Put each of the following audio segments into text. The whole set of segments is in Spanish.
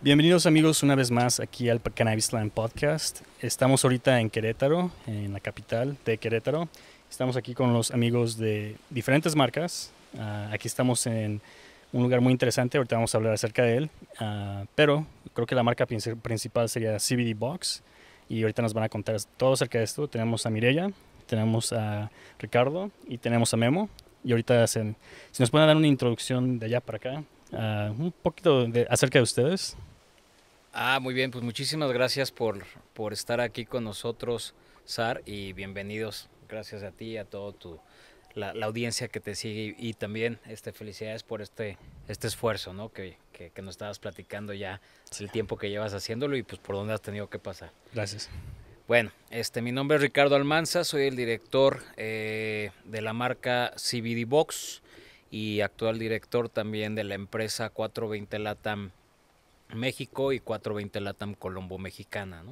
Bienvenidos amigos una vez más aquí al Cannabis Podcast. Estamos ahorita en Querétaro, en la capital de Querétaro. Estamos aquí con los amigos de diferentes marcas. Ah, aquí estamos en un lugar muy interesante, ahorita vamos a hablar acerca de él. Ah, pero creo que la marca principal sería CBD Box y ahorita nos van a contar todo acerca de esto. Tenemos a Mirella, tenemos a Ricardo y tenemos a Memo. Y ahorita si nos pueden dar una introducción de allá para acá, ah, un poquito acerca de ustedes. Ah, muy bien, pues muchísimas gracias por, estar aquí con nosotros, Sar, y bienvenidos. Gracias a ti y a toda tu, la, audiencia que te sigue y, también este, felicidades por este, este esfuerzo ¿no? que, que, nos estabas platicando ya el tiempo que llevas haciéndolo y pues por dónde has tenido que pasar. Gracias. Bueno, este, mi nombre es Ricardo Almanza, soy el director eh, de la marca CBD Box y actual director también de la empresa 420 Latam México y 420 Latam Colombo Mexicana,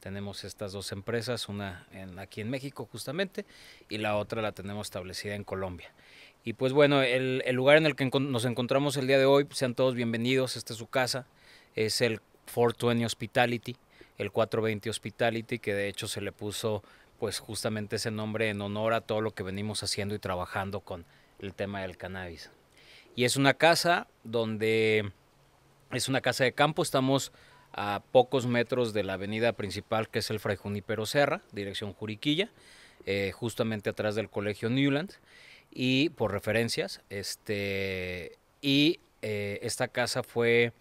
Tenemos estas dos empresas, una en, aquí en México justamente y la otra la tenemos establecida en Colombia. Y pues bueno, el, lugar en el que nos encontramos el día de hoy, sean todos bienvenidos, esta es su casa, es el 420 Hospitality, el 420 Hospitality, que de hecho se le puso pues justamente ese nombre en honor a todo lo que venimos haciendo y trabajando con el tema del cannabis. Y es una casa donde es una casa de campo, estamos a pocos metros de la avenida principal que es el Fray Junípero Serra, dirección Juriquilla, eh, justamente atrás del Colegio Newland, y por referencias, este, y eh, esta casa fue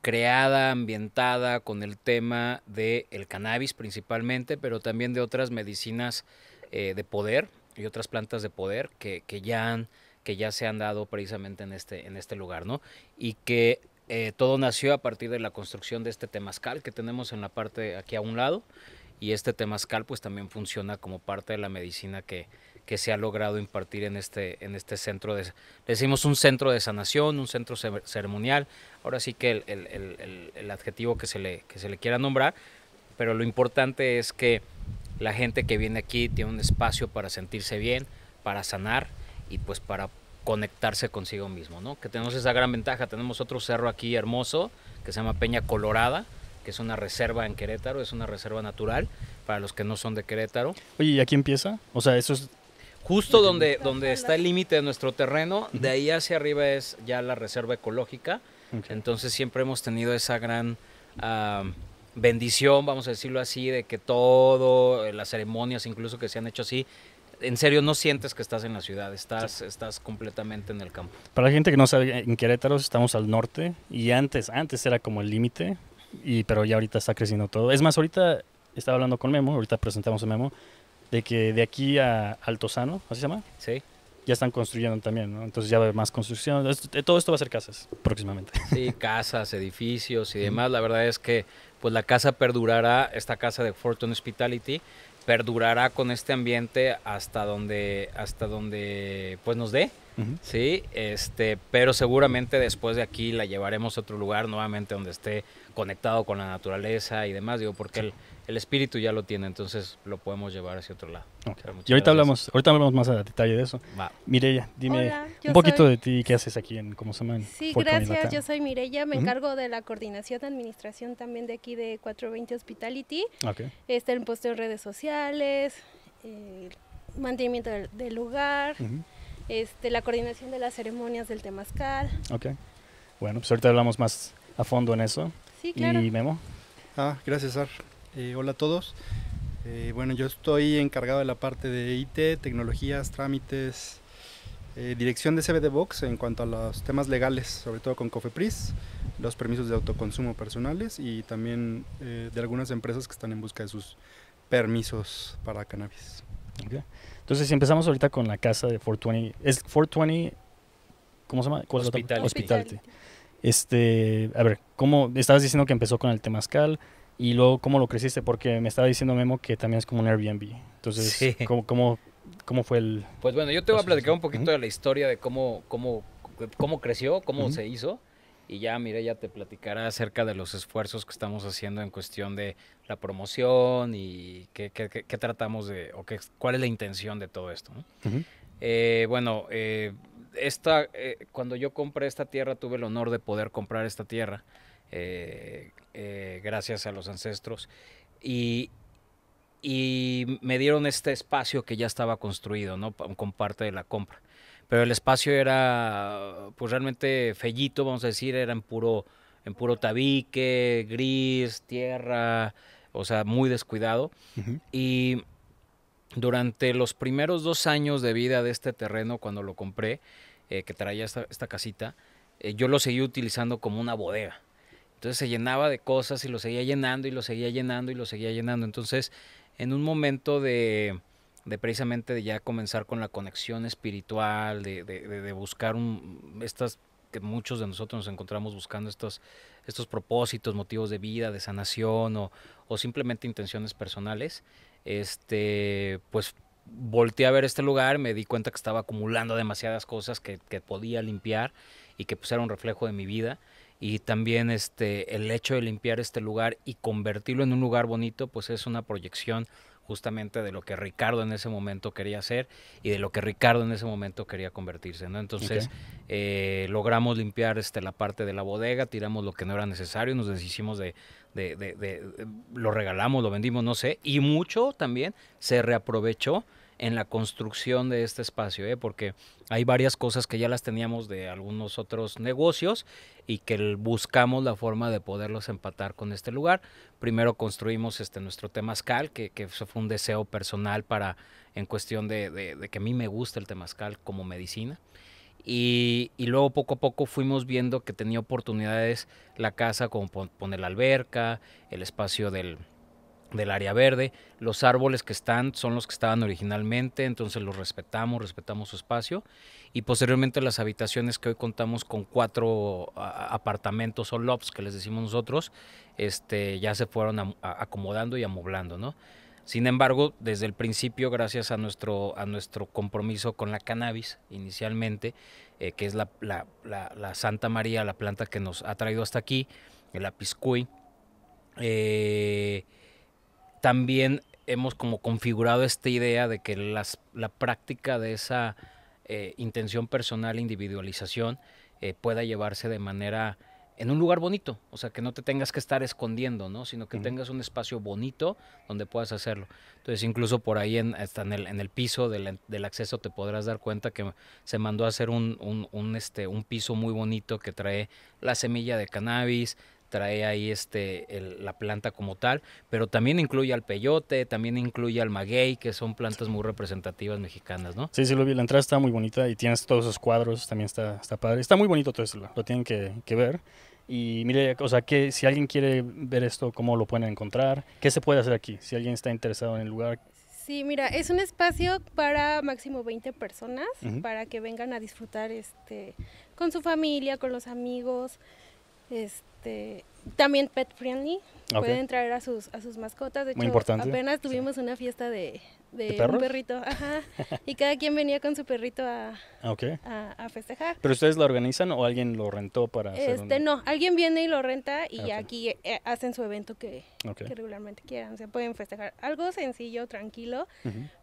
creada, ambientada con el tema del el cannabis principalmente, pero también de otras medicinas eh, de poder y otras plantas de poder que, ya que ya se han dado precisamente en este, en este lugar, ¿no? Y que eh, todo nació a partir de la construcción de este temazcal que tenemos en la parte aquí a un lado y este temazcal pues también funciona como parte de la medicina que, que se ha logrado impartir en este, en este centro, de, decimos un centro de sanación, un centro ceremonial, ahora sí que el, adjetivo que se, le, que se le quiera nombrar, pero lo importante es que la gente que viene aquí tiene un espacio para sentirse bien, para sanar y pues para conectarse consigo mismo, ¿no? Que tenemos esa gran ventaja. Tenemos otro cerro aquí hermoso que se llama Peña Colorada, que es una reserva en Querétaro, es una reserva natural para los que no son de Querétaro. Oye, ¿y aquí empieza? O sea, eso es... Justo donde, donde está el límite de nuestro terreno, de ahí hacia arriba es ya la reserva ecológica. Entonces siempre hemos tenido esa gran bendición, vamos a decirlo así, de que todo, eh, las ceremonias incluso que se han hecho así, en serio no sientes que estás en la ciudad, estás, estás completamente en el campo. Para la gente que no sabe, en Querétaro estamos al norte y antes, antes era como el límite, y pero ya ahorita está creciendo todo. Es más, ahorita estaba hablando con Memo, ahorita presentamos a Memo, de que de aquí a Altozano, ¿así se llama? Sí. Ya están construyendo también, ¿no? Entonces ya va más construcción. Eh, todo esto va a ser casas próximamente. Sí, casas, edificios y demás. La verdad es que pues la casa perdurará, esta casa de Fortune Hospitality, perdurará con este ambiente hasta donde, hasta donde pues nos dé. Sí, este, pero seguramente después de aquí la llevaremos a otro lugar nuevamente donde esté conectado con la naturaleza y demás, digo, porque el, el espíritu ya lo tiene, entonces lo podemos llevar hacia otro lado. y ahorita hablamos, ahorita hablamos más a detalle de eso. Mireya, dime un poquito de ti, ¿qué haces aquí en Como llama. Sí, gracias, yo soy Mireya, me encargo de la coordinación de administración también de aquí de 420 Hospitality. Está el posteo en redes sociales, eh, mantenimiento del, lugar, este, la coordinación de las ceremonias del Temazcal. bueno, pues ahorita hablamos más a fondo en eso. Sí, claro. ¿Y Memo? Ah, gracias, Sar. Eh, hola a todos. Eh, bueno, yo estoy encargado de la parte de IT, tecnologías, trámites, eh, dirección de CBD Box en cuanto a los temas legales, sobre todo con Cofepris, los permisos de autoconsumo personales y también de algunas empresas que están en busca de sus permisos para cannabis. Entonces, si empezamos ahorita con la casa de 420, es 420, ¿cómo se llama? Hospital. Este, a ver, ¿cómo estabas diciendo que empezó con el temazcal? y luego cómo lo creciste, porque me estaba diciendo Memo que también es como un Airbnb. Entonces, ¿cómo, cómo, fue el...? Pues bueno, yo te voy a platicar un poquito de la historia de cómo, cómo, cómo creció, cómo se hizo. Y ya, mire, ya te platicará acerca de los esfuerzos que estamos haciendo en cuestión de la promoción y qué, tratamos de, o qué, cuál es la intención de todo esto. Eh, bueno, eh, esta, eh, cuando yo compré esta tierra, tuve el honor de poder comprar esta tierra. Eh, eh, gracias a los ancestros. Y, me dieron este espacio que ya estaba construido, ¿no? Con parte de la compra. Pero el espacio era, pues realmente fellito, vamos a decir, era en puro, en puro tabique, gris, tierra, o sea, muy descuidado. Y durante los primeros dos años de vida de este terreno, cuando lo compré, eh, que traía esta, casita, yo lo seguí utilizando como una bodega. Entonces se llenaba de cosas y lo seguía llenando y lo seguía llenando y lo seguía llenando. Entonces, en un momento de, precisamente de ya comenzar con la conexión espiritual, de, buscar estas que muchos de nosotros nos encontramos buscando estos, estos propósitos, motivos de vida, de sanación o, simplemente intenciones personales, este, pues volteé a ver este lugar, me di cuenta que estaba acumulando demasiadas cosas que, podía limpiar y que pues era un reflejo de mi vida y también este el hecho de limpiar este lugar y convertirlo en un lugar bonito pues es una proyección justamente de lo que Ricardo en ese momento quería hacer y de lo que Ricardo en ese momento quería convertirse, ¿no? Entonces eh, logramos limpiar este, la parte de la bodega, tiramos lo que no era necesario, nos deshicimos de, de, de, lo regalamos, lo vendimos, no sé, y mucho también se reaprovechó en la construcción de este espacio, ¿eh? porque hay varias cosas que ya las teníamos de algunos otros negocios y que buscamos la forma de poderlos empatar con este lugar. Primero construimos este, nuestro temazcal, que, fue un deseo personal para, en cuestión de, que a mí me gusta el temazcal como medicina. Y, y, luego poco a poco fuimos viendo que tenía oportunidades la casa, como poner la alberca, el espacio del, del área verde. Los árboles que están son los que estaban originalmente, entonces los respetamos, respetamos su espacio. Y posteriormente las habitaciones que hoy contamos con cuatro apartamentos o lofts que les decimos nosotros, este, ya se fueron acomodando y amoblando, ¿no? Sin embargo, desde el principio, gracias a nuestro, a nuestro compromiso con la cannabis inicialmente, eh, que es la, Santa María, la planta que nos ha traído hasta aquí, el apiscuy, eh, también hemos como configurado esta idea de que la práctica de esa eh, intención personal, individualización, eh, pueda llevarse de manera en un lugar bonito, o sea, que no te tengas que estar escondiendo, Sino que tengas un espacio bonito donde puedas hacerlo. Entonces, incluso por ahí, en, el, piso del, acceso, te podrás dar cuenta que se mandó a hacer este, un piso muy bonito que trae la semilla de cannabis, trae ahí este, la planta como tal, pero también incluye al peyote, también incluye al maguey, que son plantas muy representativas mexicanas, ¿no? Sí, sí, lo vi, la entrada está muy bonita y tienes todos esos cuadros, también está, está padre, está muy bonito todo eso. lo, lo tienen que, ver. Y mire, o sea, que si alguien quiere ver esto, ¿cómo lo pueden encontrar? ¿Qué se puede hacer aquí? Si alguien está interesado en el lugar. Sí, mira, es un espacio para máximo 20 personas, para que vengan a disfrutar este, con su familia, con los amigos. Este, este, también pet friendly. Pueden traer a sus, a sus mascotas. De hecho, apenas tuvimos una fiesta de, de, un perrito. y cada quien venía con su perrito a, ah, a, festejar. ¿Pero ustedes la organizan o alguien lo rentó para Este, No, alguien viene y lo renta y ah, aquí eh, hacen su evento que, que, regularmente quieran. se pueden festejar algo sencillo, tranquilo,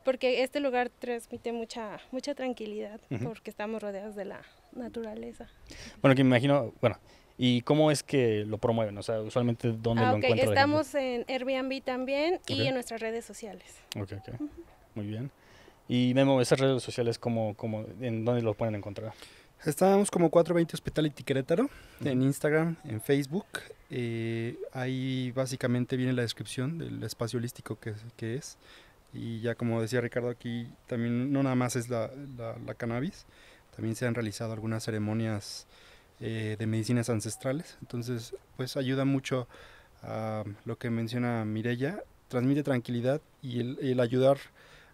porque este lugar transmite mucha, mucha tranquilidad porque estamos rodeados de la naturaleza. Bueno, que me imagino, bueno, ¿Y cómo es que lo promueven? O sea, usualmente, ¿dónde ah, lo okay. Estamos en Airbnb también y en nuestras redes sociales. Ok, ok. Muy bien. Y Memo, esas redes sociales, ¿cómo, cómo, ¿en dónde lo pueden encontrar? Estábamos como 420 Hospitality Querétaro, en Instagram, en Facebook. Eh, ahí básicamente viene la descripción del espacio holístico que, es. Y ya como decía Ricardo, aquí también no nada más es la, la, la cannabis, también se han realizado algunas ceremonias eh, de medicinas ancestrales. Entonces, pues ayuda mucho a lo que menciona Mirella, transmite tranquilidad y el, ayudar,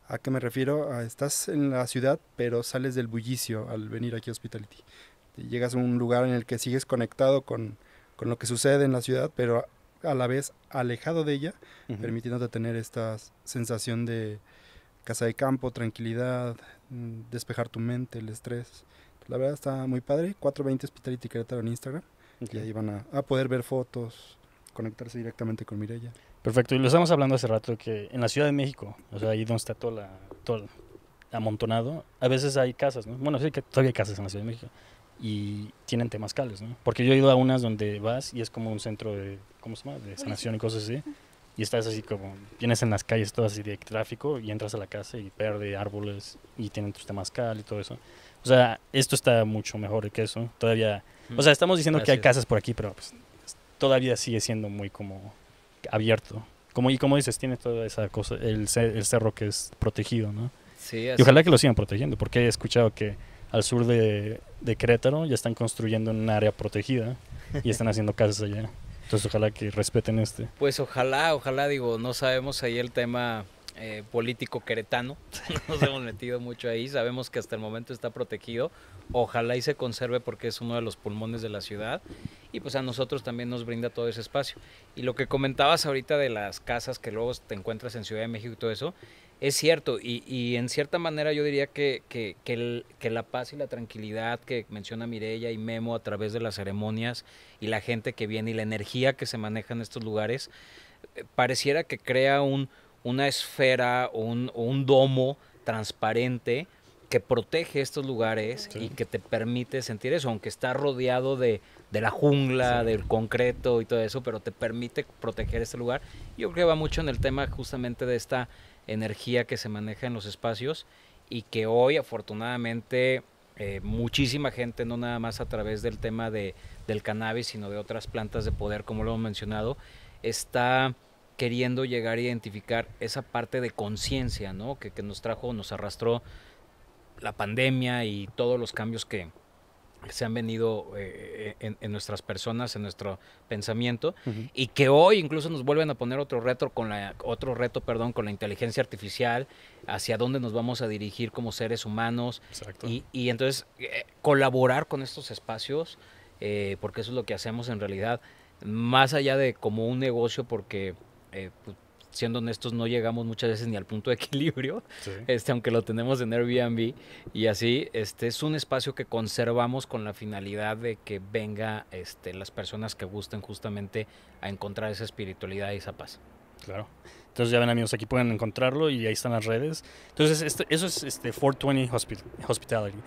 ¿a qué me refiero? A, estás en la ciudad, pero sales del bullicio al venir aquí a Hospitality. Llegas a un lugar en el que sigues conectado con, con lo que sucede en la ciudad, pero a la vez alejado de ella, permitiéndote tener esta sensación de casa de campo, tranquilidad, mm, despejar tu mente, el estrés. La verdad está muy padre. 420 Hospitality Querétaro en Instagram. Y ahí van a, a, poder ver fotos, conectarse directamente con Mirella. Perfecto. Y lo estamos hablando hace rato que en la Ciudad de México, o sea, ahí donde está todo, la, todo amontonado, a veces hay casas, ¿no? Bueno, sí que todavía hay casas en la Ciudad de México. Y tienen temazcales, ¿no? Porque yo he ido a unas donde vas y es como un centro de, ¿cómo se llama? De sanación y cosas así y estás así como, vienes en las calles todas así de tráfico y entras a la casa y pierde árboles y tienen tus temazcal y todo eso. O sea, esto está mucho mejor que eso. Todavía. O sea, estamos diciendo que hay casas por aquí, pero pues, todavía sigue siendo muy como abierto. Como, y como dices, tiene toda esa cosa, el, cerro que es protegido, ¿no? Sí, así. Y ojalá que lo sigan protegiendo, porque he escuchado que al sur de, de ya están construyendo un área protegida y están haciendo casas allá. Entonces ojalá que respeten este. Pues ojalá, ojalá, digo, no sabemos ahí el tema eh, político queretano. Nos hemos metido mucho ahí. Sabemos que hasta el momento está protegido. Ojalá y se conserve porque es uno de los pulmones de la ciudad. Y pues a nosotros también nos brinda todo ese espacio. Y lo que comentabas ahorita de las casas que luego te encuentras en Ciudad de México y todo eso, es cierto. Y, y en cierta manera yo diría que, que, que, la paz y la tranquilidad que menciona Mirella y Memo a través de las ceremonias y la gente que viene y la energía que se maneja en estos lugares, eh, pareciera que crea un una esfera o un, domo transparente que protege estos lugares y que te permite sentir eso, aunque está rodeado de, la jungla, del concreto y todo eso, pero te permite proteger este lugar. Yo creo que va mucho en el tema justamente de esta energía que se maneja en los espacios y que hoy afortunadamente eh, muchísima gente, no nada más a través del tema de, del cannabis, sino de otras plantas de poder, como lo hemos mencionado, está queriendo llegar a identificar esa parte de conciencia, ¿no? Que, nos trajo, nos arrastró la pandemia y todos los cambios que, se han venido eh, en, nuestras personas, en nuestro pensamiento, y que hoy incluso nos vuelven a poner otro reto con la, otro reto, perdón, con la inteligencia artificial, hacia dónde nos vamos a dirigir como seres humanos. Exacto. Y, entonces eh, colaborar con estos espacios, eh, porque eso es lo que hacemos en realidad, más allá de como un negocio, porque eh, pues, siendo honestos, no llegamos muchas veces ni al punto de equilibrio, este, aunque lo tenemos en Airbnb y así, este es un espacio que conservamos con la finalidad de que venga este, las personas que gusten justamente a encontrar esa espiritualidad y esa paz. Claro. Entonces ya ven amigos, aquí pueden encontrarlo y ahí están las redes. Entonces eso es este 420 Hospitality.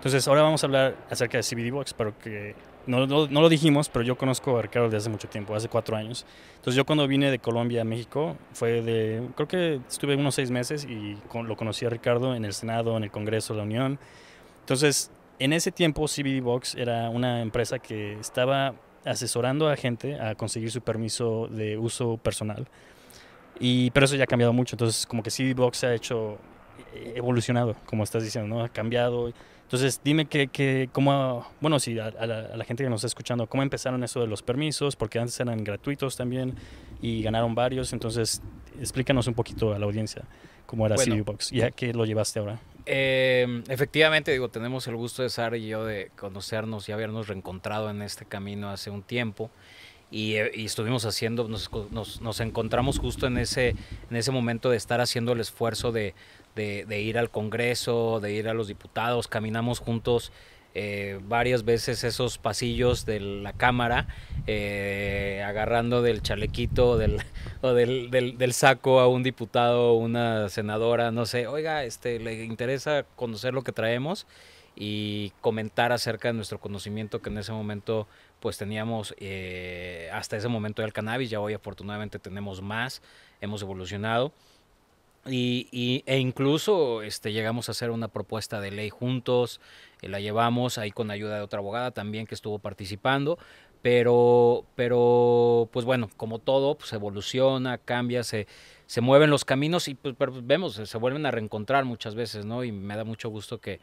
Entonces, ahora vamos a hablar acerca de CBD Box, pero que no, no, lo dijimos, pero yo conozco a Ricardo desde hace mucho tiempo, hace cuatro años. Entonces, yo cuando vine de Colombia a México, fue de, creo que estuve unos seis meses y con, lo conocí a Ricardo en el Senado, en el Congreso de la Unión. Entonces, en ese tiempo, CBD Box era una empresa que estaba asesorando a gente a conseguir su permiso de uso personal. Y, pero eso ya ha cambiado mucho, entonces como que CBD Box se ha hecho eh, evolucionado, como estás diciendo, ¿no? Ha cambiado entonces, dime que, que cómo, bueno, si a, la, gente que nos está escuchando, cómo empezaron eso de los permisos, porque antes eran gratuitos también y ganaron varios. Entonces, explícanos un poquito a la audiencia cómo era bueno, y a qué lo llevaste ahora. Em, efectivamente, digo, tenemos el gusto de Sara y yo de conocernos y habernos reencontrado en este camino hace un tiempo. Y, eh, estuvimos haciendo, nos, nos, nos, encontramos justo en ese, en ese momento de estar haciendo el esfuerzo de, de, ir al Congreso, de ir a los diputados, caminamos juntos eh, varias veces esos pasillos de la cámara, eh, agarrando del chalequito del, o del, saco a un diputado, una senadora, no sé, oiga, este, le interesa conocer lo que traemos y comentar acerca de nuestro conocimiento que en ese momento pues teníamos eh, hasta ese momento del cannabis, ya hoy afortunadamente tenemos más, hemos evolucionado. Y, e incluso este, llegamos a hacer una propuesta de ley juntos, eh, la llevamos ahí con ayuda de otra abogada también que estuvo participando, pero, pero pues bueno, como todo, pues evoluciona, cambia, se, se mueven los caminos y pues, pues vemos, se vuelven a reencontrar muchas veces, ¿no? Y me da mucho gusto que,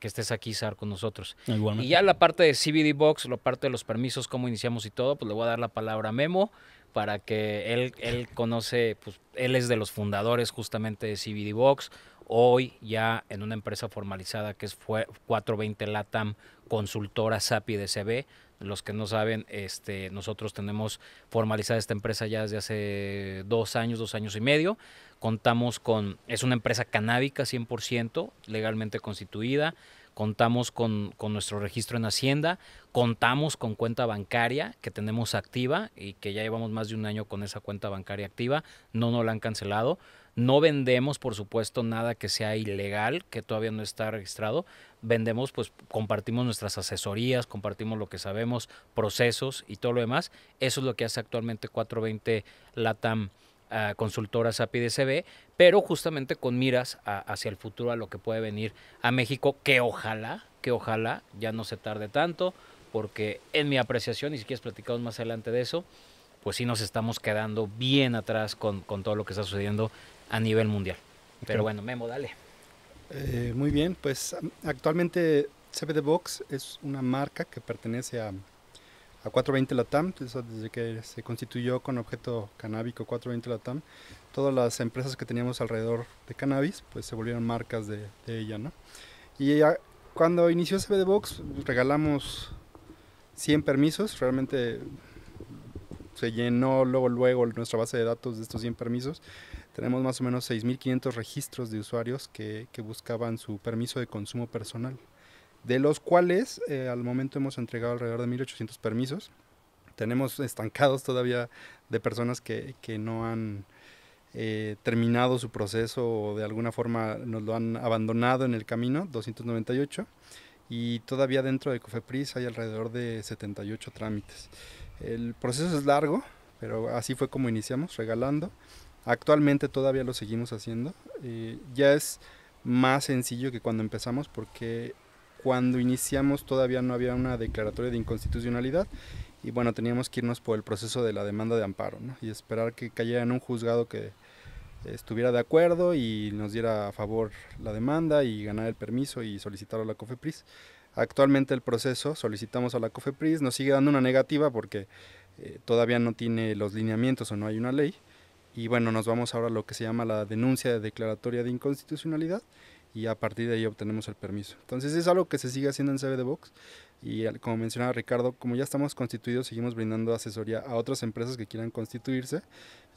estés aquí, Sar, con nosotros. Igualmente. Y ya la parte de CBD Box, la parte de los permisos, cómo iniciamos y todo, pues le voy a dar la palabra a Memo para que él, él conoce, pues él es de los fundadores justamente de CBD Box, hoy ya en una empresa formalizada que es 420 LATAM, consultora SAPI de CB. Los que no saben, este, nosotros tenemos formalizada esta empresa ya desde hace dos años, dos años y medio. Contamos con, es una empresa canábica 100%, legalmente constituida contamos con, nuestro registro en Hacienda, contamos con cuenta bancaria que tenemos activa y que ya llevamos más de un año con esa cuenta bancaria activa, no nos la han cancelado. No vendemos, por supuesto, nada que sea ilegal, que todavía no está registrado. Vendemos, pues compartimos nuestras asesorías, compartimos lo que sabemos, procesos y todo lo demás. Eso es lo que hace actualmente 420 LATAM Consultoras API de DCB, pero justamente con miras hacia el futuro, a lo que puede venir a México, que ojalá, que ojalá ya no se tarde tanto, porque en mi apreciación, y si quieres platicamos más adelante de eso, pues sí nos estamos quedando bien atrás con, todo lo que está sucediendo a nivel mundial. Pero bueno, Memo, dale. Eh, muy bien, pues actualmente CBD Box es una marca que pertenece a a 420 Latam, desde que se constituyó con objeto canábico 420 Latam, todas las empresas que teníamos alrededor de cannabis, pues se volvieron marcas de, ella, ¿no? Y cuando inició CBD Box, regalamos 100 permisos, realmente se llenó luego, luego nuestra base de datos de estos 100 permisos. Tenemos más o menos 6.500 registros de usuarios que, que buscaban su permiso de consumo personal de los cuales eh, al momento hemos entregado alrededor de 1.800 permisos. Tenemos estancados todavía de personas que, no han eh, terminado su proceso o de alguna forma nos lo han abandonado en el camino, 298. Y todavía dentro de Cofepris hay alrededor de 78 trámites. El proceso es largo, pero así fue como iniciamos, regalando. Actualmente todavía lo seguimos haciendo. Eh, ya es más sencillo que cuando empezamos porque cuando iniciamos todavía no había una declaratoria de inconstitucionalidad y bueno, teníamos que irnos por el proceso de la demanda de amparo ¿no? y esperar que cayera en un juzgado que estuviera de acuerdo y nos diera a favor la demanda y ganar el permiso y solicitar a la COFEPRIS. Actualmente el proceso solicitamos a la COFEPRIS, nos sigue dando una negativa porque eh, todavía no tiene los lineamientos o no hay una ley. Y bueno, nos vamos ahora a lo que se llama la denuncia de declaratoria de inconstitucionalidad, y a partir de ahí obtenemos el permiso. Entonces es algo que se sigue haciendo en CBD Box y como mencionaba Ricardo, como ya estamos constituidos, seguimos brindando asesoría a otras empresas que quieran constituirse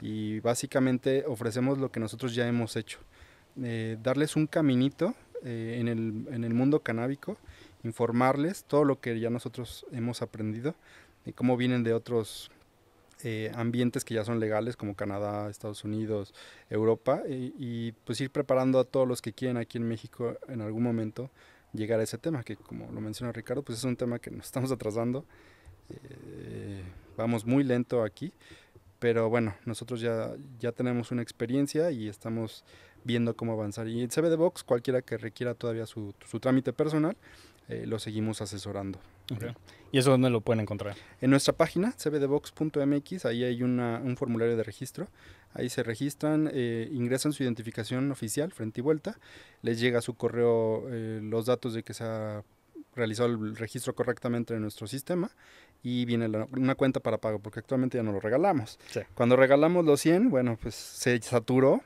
y básicamente ofrecemos lo que nosotros ya hemos hecho, eh, darles un caminito eh, en, el, en el mundo canábico, informarles todo lo que ya nosotros hemos aprendido y cómo vienen de otros eh, ambientes que ya son legales como Canadá, Estados Unidos, Europa y, pues ir preparando a todos los que quieren aquí en México en algún momento llegar a ese tema que como lo menciona Ricardo pues es un tema que nos estamos atrasando eh, vamos muy lento aquí pero bueno nosotros ya ya tenemos una experiencia y estamos viendo cómo avanzar y el CBD Box cualquiera que requiera todavía su, su trámite personal eh, lo seguimos asesorando. ¿Y eso dónde lo pueden encontrar? En nuestra página, cbdevox.mx, ahí hay un formulario de registro. Ahí se registran, eh, ingresan su identificación oficial frente y vuelta, les llega a su correo eh, los datos de que se ha realizado el registro correctamente en nuestro sistema y viene una cuenta para pago, porque actualmente ya no lo regalamos. Cuando regalamos los 100, bueno, pues se saturó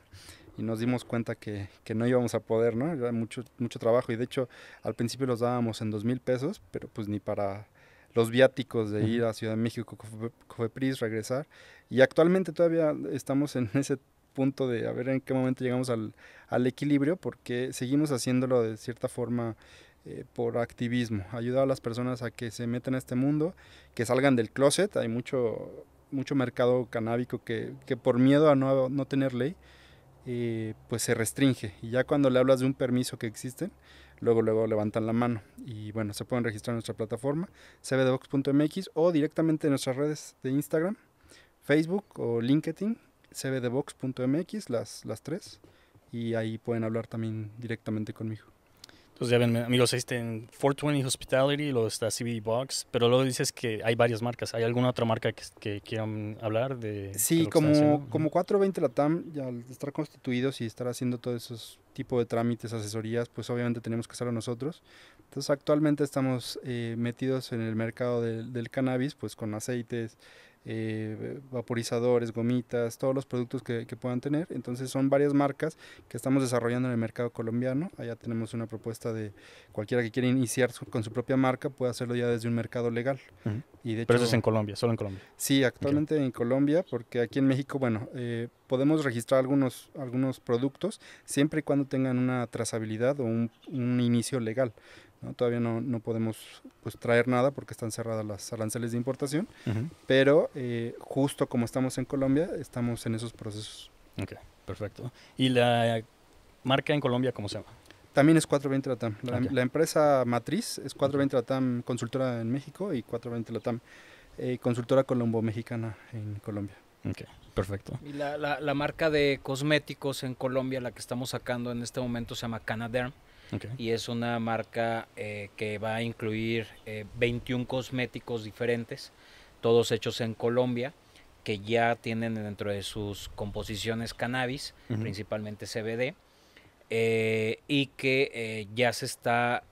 y nos dimos cuenta que, que no íbamos a poder, ¿no? Era mucho, mucho trabajo y de hecho al principio los dábamos en dos mil pesos, pero pues ni para los viáticos de ir a Ciudad de México, Cofepris, regresar. Y actualmente todavía estamos en ese punto de a ver en qué momento llegamos al, al equilibrio, porque seguimos haciéndolo de cierta forma eh, por activismo, ayudar a las personas a que se metan a este mundo, que salgan del closet. Hay mucho, mucho mercado canábico que, que por miedo a no, no tener ley, eh, pues se restringe. Y ya cuando le hablas de un permiso que existe, luego luego levantan la mano. Y bueno, se pueden registrar en nuestra plataforma, cbdevox.mx o directamente en nuestras redes de Instagram, Facebook o LinkedIn, cbdevox.mx, las, las tres. Y ahí pueden hablar también directamente conmigo. Pues ya ven, amigos, ahí está en 420 Hospitality, lo está CBD Box, pero luego dices que hay varias marcas. ¿Hay alguna otra marca que, quieran hablar de? Sí, como, como 420 Latam, ya al estar constituidos y estar haciendo todos esos tipos de trámites, asesorías, pues obviamente tenemos que hacerlo nosotros. Entonces actualmente estamos eh, metidos en el mercado del cannabis, pues con aceites, eh, vaporizadores, gomitas, todos los productos que, puedan tener. Entonces son varias marcas que estamos desarrollando en el mercado colombiano. Allá tenemos una propuesta de cualquiera que quiera iniciar con su propia marca puede hacerlo ya desde un mercado legal. y de hecho, Pero eso es en Colombia, solo en Colombia. Sí, actualmente en Colombia, porque aquí en México, bueno, eh, podemos registrar algunos, algunos productos siempre y cuando tengan una trazabilidad o un, un inicio legal. Todavía no, no podemos pues, traer nada porque están cerradas las aranceles de importación, pero eh, justo como estamos en Colombia, estamos en esos procesos. Ok, perfecto. ¿Y la marca en Colombia cómo se llama? También es 420 Latam. La, empresa matriz es 420 Latam Consultora en México y 420 Latam eh, Consultora Colombo-Mexicana en Colombia. Ok, perfecto. Y la, marca de cosméticos en Colombia, la que estamos sacando en este momento, se llama Canaderm. Y es una marca eh, que va a incluir 21 eh, cosméticos diferentes, todos hechos en Colombia, que ya tienen dentro de sus composiciones cannabis, principalmente CBD, eh, y que ya se está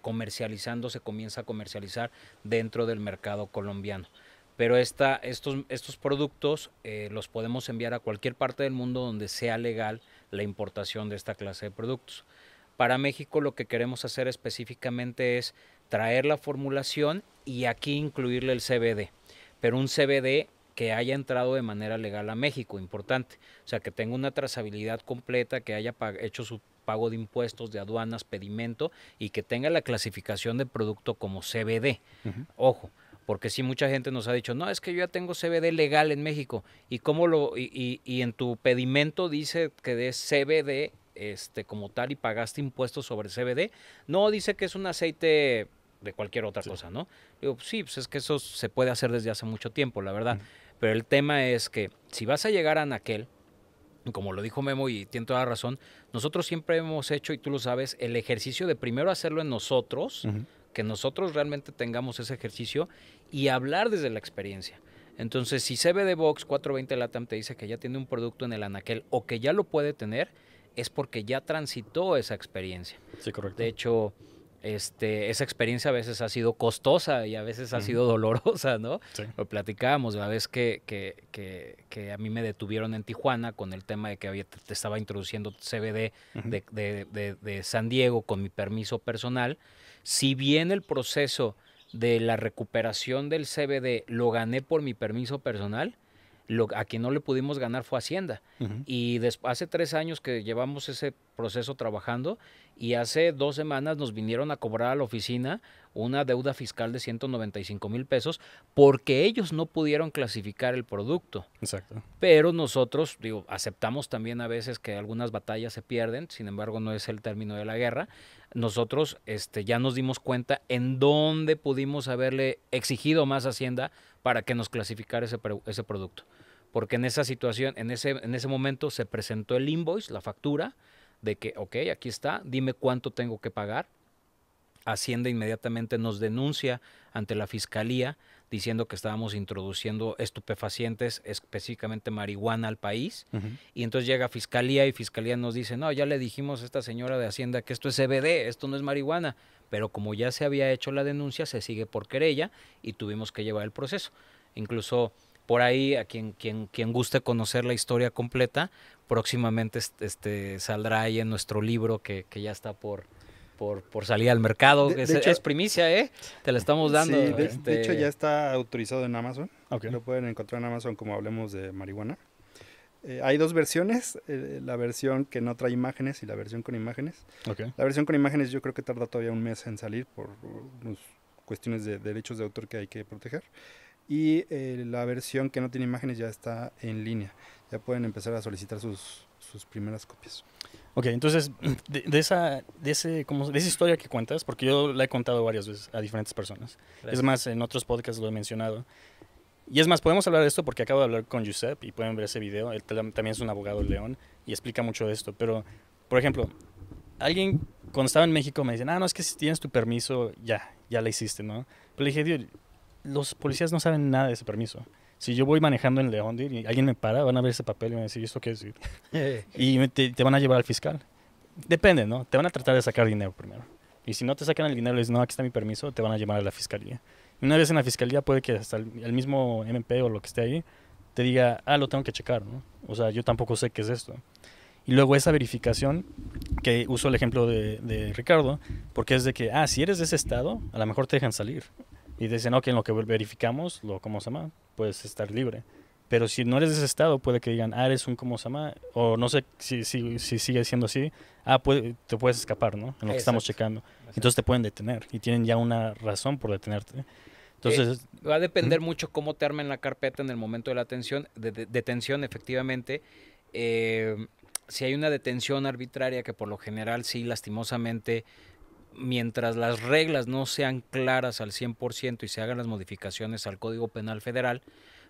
comercializando, se comienza a comercializar dentro del mercado colombiano pero estos, productos los podemos enviar a cualquier parte del mundo donde sea legal la importación de esta clase de productos. Para México lo que queremos hacer específicamente es traer la formulación y aquí incluirle el CBD, pero un CBD que haya entrado de manera legal a México, importante, o sea, que tenga una trazabilidad completa, que haya hecho su pago de impuestos, de aduanas, pedimento y que tenga la clasificación de producto como CBD. Ojo, porque si mucha gente nos ha dicho, no, es que yo ya tengo CBD legal en México. ¿Y cómo lo, y, y en tu pedimento dice que es CBD este, como tal y pagaste impuestos sobre CBD. No dice que es un aceite de cualquier otra cosa, ¿no? Digo, pues, sí, pues es que eso se puede hacer desde hace mucho tiempo, la verdad. Pero el tema es que si vas a llegar a Anaquel, como lo dijo Memo y tiene toda la razón, nosotros siempre hemos hecho, y tú lo sabes, el ejercicio de primero hacerlo en nosotros, que nosotros realmente tengamos ese ejercicio y hablar desde la experiencia. Entonces, si CBD Box 420 Latam te dice que ya tiene un producto en el Anaquel o que ya lo puede tener, es porque ya transitó esa experiencia. Sí, correcto. De hecho, este, esa experiencia a veces ha sido costosa y a veces ha sido dolorosa, ¿no? Lo platicábamos la vez que, que, a mí me detuvieron en Tijuana con el tema de que te estaba introduciendo CBD de, de, San Diego con mi permiso personal. Si bien el proceso de la recuperación del CBD lo gané por mi permiso personal, lo, a quien no le pudimos ganar fue Hacienda. Y hace tres años que llevamos ese proceso trabajando y hace dos semanas nos vinieron a cobrar a la oficina una deuda fiscal de 195 mil pesos porque ellos no pudieron clasificar el producto. Exacto. Pero nosotros, digo, aceptamos también a veces que algunas batallas se pierden, sin embargo no es el término de la guerra. Nosotros este, ya nos dimos cuenta en dónde pudimos haberle exigido más Hacienda para que nos clasificara ese, producto. Porque en esa situación, en ese, en ese momento se presentó el invoice, la factura, de que, ok, aquí está, dime cuánto tengo que pagar. Hacienda inmediatamente nos denuncia ante la fiscalía diciendo que estábamos introduciendo estupefacientes, específicamente marihuana al país. Y entonces llega Fiscalía y Fiscalía nos dice, no, ya le dijimos a esta señora de Hacienda que esto es CBD, esto no es marihuana. Pero como ya se había hecho la denuncia, se sigue por querella y tuvimos que llevar el proceso. Incluso por ahí, a quien, quien, quien guste conocer la historia completa, próximamente este, este saldrá ahí en nuestro libro que, que ya está por, por, salir al mercado. De, es, hecho, es, primicia, ¿eh? Te la estamos dando. Sí, de, este, hecho ya está autorizado en Amazon. Lo pueden encontrar en Amazon como hablemos de marihuana. Eh, hay dos versiones, eh, la versión que no trae imágenes y la versión con imágenes. La versión con imágenes yo creo que tarda todavía un mes en salir por cuestiones de derechos de autor que hay que proteger. Y eh, la versión que no tiene imágenes ya está en línea. Ya pueden empezar a solicitar sus, sus primeras copias. Ok, entonces, de, esa, de, ese, como, de esa historia que cuentas, porque yo la he contado varias veces a diferentes personas, es más, en otros podcasts lo he mencionado, y es más, podemos hablar de esto porque acabo de hablar con Giuseppe y pueden ver ese video, él también es un abogado león y explica mucho de esto, pero, por ejemplo, alguien cuando estaba en México me dice ah, no, es que si tienes tu permiso, ya, ya la hiciste, ¿no? Pero le dije, Dios, los policías no saben nada de ese permiso. Si yo voy manejando en León, y alguien me para, van a ver ese papel y van a decir, ¿esto qué es? y te, van a llevar al fiscal. Depende, ¿no? Te van a tratar de sacar dinero primero. Y si no te sacan el dinero y les no, aquí está mi permiso, te van a llevar a la fiscalía. Y una vez en la fiscalía puede que hasta el, mismo MP o lo que esté ahí te diga, ah, lo tengo que checar, ¿no? O sea, yo tampoco sé qué es esto. Y luego esa verificación, que uso el ejemplo de, de, Ricardo, porque es de que, ah, si eres de ese estado, a lo mejor te dejan salir. Y dicen, ok, en lo que verificamos, lo como se llama, puedes estar libre. Pero si no eres de ese estado, puede que digan, ah, eres un como se llama, o no sé si, si, sigue siendo así, ah, te puedes escapar, ¿no? En lo que estamos checando. Entonces te pueden detener y tienen ya una razón por detenerte. Entonces, eh, va a depender mucho cómo te armen la carpeta en el momento de la detención, detención efectivamente. Eh, si hay una detención arbitraria, que por lo general sí, lastimosamente, mientras las reglas no sean claras al 100% y se hagan las modificaciones al Código Penal Federal,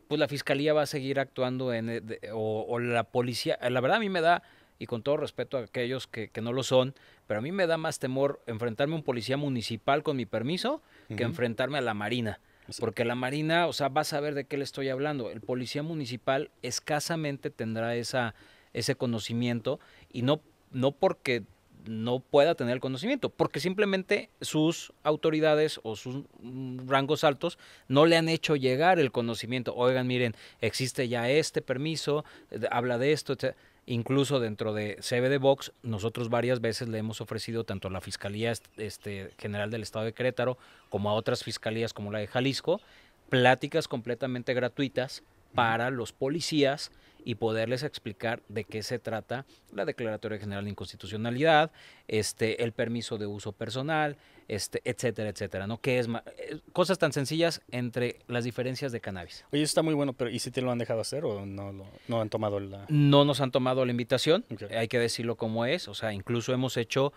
pues la Fiscalía va a seguir actuando en, eh, o, la policía. La verdad a mí me da, y con todo respeto a aquellos que, no lo son, pero a mí me da más temor enfrentarme a un policía municipal con mi permiso que enfrentarme a la Marina. Porque la Marina, o sea, va a saber de qué le estoy hablando. El policía municipal escasamente tendrá esa, ese conocimiento y no, no porque no pueda tener el conocimiento, porque simplemente sus autoridades o sus mm, rangos altos no le han hecho llegar el conocimiento. Oigan, miren, existe ya este permiso, habla de esto, Incluso dentro de CBD Box, nosotros varias veces le hemos ofrecido tanto a la Fiscalía este, General del Estado de Querétaro como a otras fiscalías como la de Jalisco, pláticas completamente gratuitas para los policías y poderles explicar de qué se trata la Declaratoria General de Inconstitucionalidad, este, el permiso de uso personal, este, etcétera, etcétera, ¿no? Que es eh, cosas tan sencillas entre las diferencias de cannabis. Oye, eso está muy bueno, pero ¿y si te lo han dejado hacer o no, no han tomado la...? No nos han tomado la invitación, hay que decirlo como es, o sea, incluso hemos hecho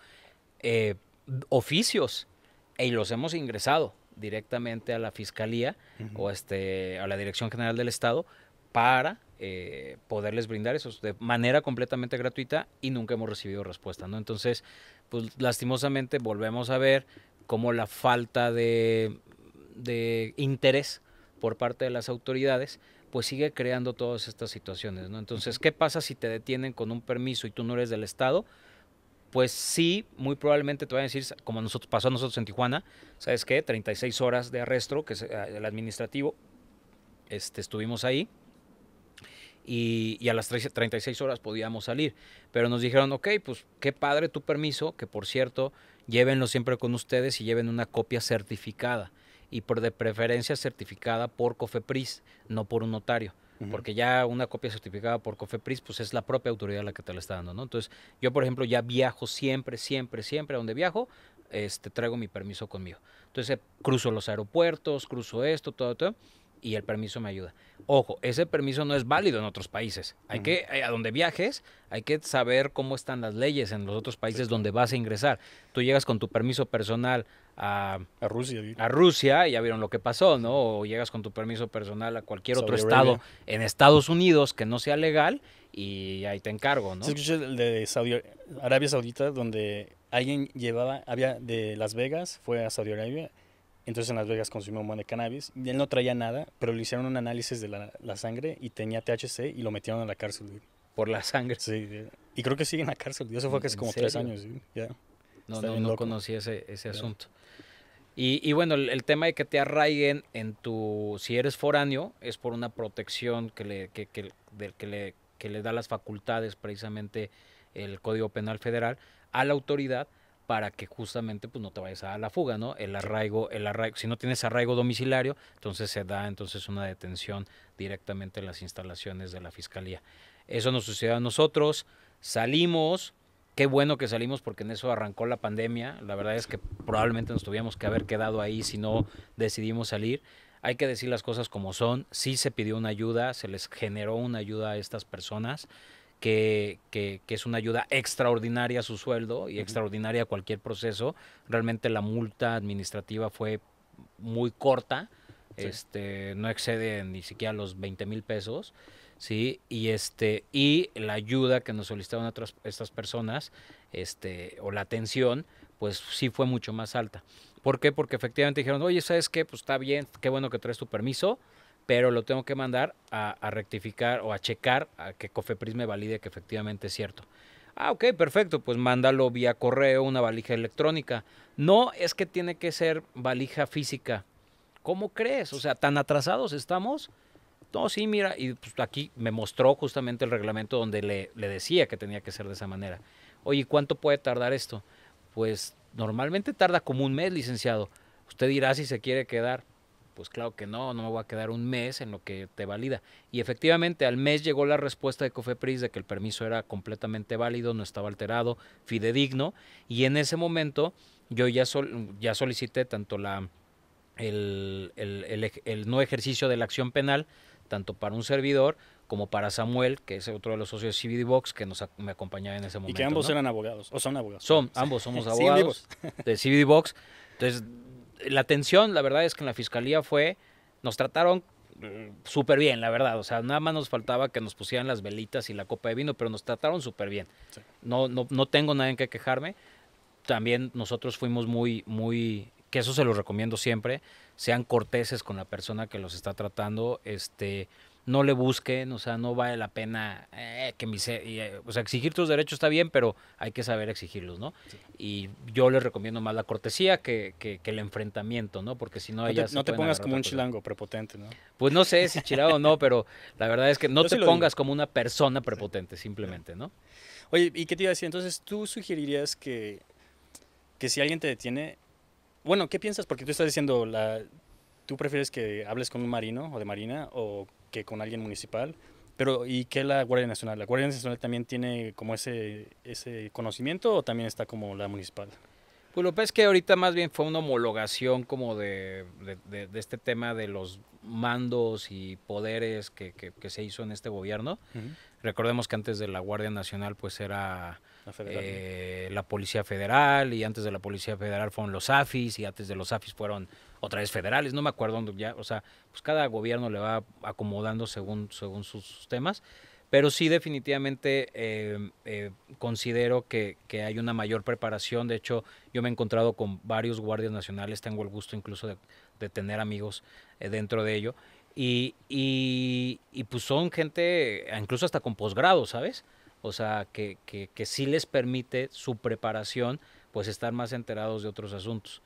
eh, oficios y los hemos ingresado directamente a la Fiscalía o este, a la Dirección General del Estado para eh, poderles brindar eso de manera completamente gratuita y nunca hemos recibido respuesta, ¿no? Entonces, pues lastimosamente volvemos a ver cómo la falta de, interés por parte de las autoridades pues sigue creando todas estas situaciones, ¿no? Entonces, ¿qué pasa si te detienen con un permiso y tú no eres del Estado? Pues sí, muy probablemente te van a decir, como nosotros, pasó a nosotros en Tijuana, ¿sabes qué? 36 horas de arresto, que es eh, el administrativo, este, estuvimos ahí, y, a las 36 horas podíamos salir. Pero nos dijeron, ok, pues qué padre tu permiso, que por cierto, llévenlo siempre con ustedes y lleven una copia certificada y por de preferencia certificada por Cofepris, no por un notario. Porque ya una copia certificada por Cofepris, pues es la propia autoridad la que te la está dando, ¿no? Entonces, yo, por ejemplo, ya viajo siempre, siempre, siempre a donde viajo, este, traigo mi permiso conmigo. Entonces, cruzo los aeropuertos, cruzo esto, todo, todo y el permiso me ayuda. Ojo, ese permiso no es válido en otros países. Hay que, a donde viajes, hay que saber cómo están las leyes en los otros países donde vas a ingresar. Tú llegas con tu permiso personal a, Rusia, a Rusia, ya vieron lo que pasó, ¿no? O llegas con tu permiso personal a cualquier otro estado en Estados Unidos que no sea legal y ahí te encargo, ¿no? escuché el de Arabia Saudita donde alguien llevaba, había de Las Vegas, fue a Saudi Arabia entonces en Las Vegas consumió un buen de cannabis. Y él no traía nada, pero le hicieron un análisis de la, sangre y tenía THC y lo metieron a la cárcel. ¿Por la sangre? Sí, y creo que sigue en la cárcel. Eso fue hace como tres años. No, no, no conocí ese, ese asunto. Y, bueno, el, tema de que te arraiguen en tu, si eres foráneo, es por una protección que le, que, que, que le, que le da las facultades precisamente el Código Penal Federal a la autoridad para que justamente pues no te vayas a la fuga, ¿no? El arraigo, el arraigo, si no tienes arraigo domiciliario, entonces se da entonces una detención directamente en las instalaciones de la fiscalía. Eso nos sucedió a nosotros, salimos, qué bueno que salimos porque en eso arrancó la pandemia, la verdad es que probablemente nos tuviéramos que haber quedado ahí si no decidimos salir. Hay que decir las cosas como son, sí se pidió una ayuda, se les generó una ayuda a estas personas que, que, es una ayuda extraordinaria a su sueldo y extraordinaria a cualquier proceso. Realmente la multa administrativa fue muy corta, este, no excede ni siquiera los 20 mil pesos. ¿sí? Y, este, y la ayuda que nos solicitaron otras, estas personas, este, o la atención, pues sí fue mucho más alta. ¿Por qué? Porque efectivamente dijeron, oye, ¿sabes qué? Pues está bien, qué bueno que traes tu permiso, pero lo tengo que mandar a, rectificar o a checar a que Cofepris me valide que efectivamente es cierto. Ah, ok, perfecto, pues mándalo vía correo, una valija electrónica. No es que tiene que ser valija física. ¿Cómo crees? O sea, tan atrasados estamos. No, sí, mira, y pues, aquí me mostró justamente el reglamento donde le, le decía que tenía que ser de esa manera. Oye, ¿cuánto puede tardar esto? Pues normalmente tarda como un mes, licenciado. Usted dirá si se quiere quedar. Pues claro que no, no me voy a quedar un mes en lo que te valida. Y efectivamente al mes llegó la respuesta de Cofepris de que el permiso era completamente válido, no estaba alterado, fidedigno. Y en ese momento yo ya, ya solicité tanto la, el, el, no ejercicio de la acción penal, tanto para un servidor como para Samuel, que es otro de los socios de CBD Box que nos, me acompañaba en ese momento. Y que ambos eran abogados, o son abogados. Son, ambos somos abogados de CBD Box. Entonces, la atención, la verdad es que en la fiscalía fue, nos trataron mm, súper bien, la verdad. O sea, nada más nos faltaba que nos pusieran las velitas y la copa de vino, pero nos trataron súper bien. No, no, no tengo nada en qué quejarme. También nosotros fuimos muy, muy, que eso se los recomiendo siempre, sean corteses con la persona que los está tratando. Este, no le busquen, o sea, no vale la pena eh, que me... Eh, eh, o sea, exigir tus derechos está bien, pero hay que saber exigirlos, ¿no? Y yo les recomiendo más la cortesía que, que, el enfrentamiento, ¿no? Porque si no, no no te pongas como un chilango prepotente, ¿no? Pues no sé si chilango o no, pero la verdad es que no te pongas como una persona prepotente, simplemente, ¿no? Oye, ¿y qué te iba a decir? Entonces, ¿tú sugerirías que, que si alguien te detiene, bueno, ¿qué piensas? Porque tú estás diciendo la ¿Tú prefieres que hables con un marino o de marina o que con alguien municipal, pero ¿y qué la Guardia Nacional? ¿La Guardia Nacional también tiene como ese, ese conocimiento o también está como la municipal? Pues lo que es que ahorita más bien fue una homologación como de, este tema de los mandos y poderes que, se hizo en este gobierno. Recordemos que antes de la Guardia Nacional pues era eh, la, Policía Federal y antes de la Policía Federal fueron los AFIS y antes de los AFIS fueron otra vez federales, no me acuerdo dónde ya, o sea, pues cada gobierno le va acomodando según, según sus temas, pero sí definitivamente eh, eh, considero que, hay una mayor preparación, de hecho yo me he encontrado con varios guardias nacionales, tengo el gusto incluso de, tener amigos eh, dentro de ello, y, y, pues son gente, incluso hasta con posgrado, ¿sabes? O sea, que, que, sí les permite su preparación, pues estar más enterados de otros asuntos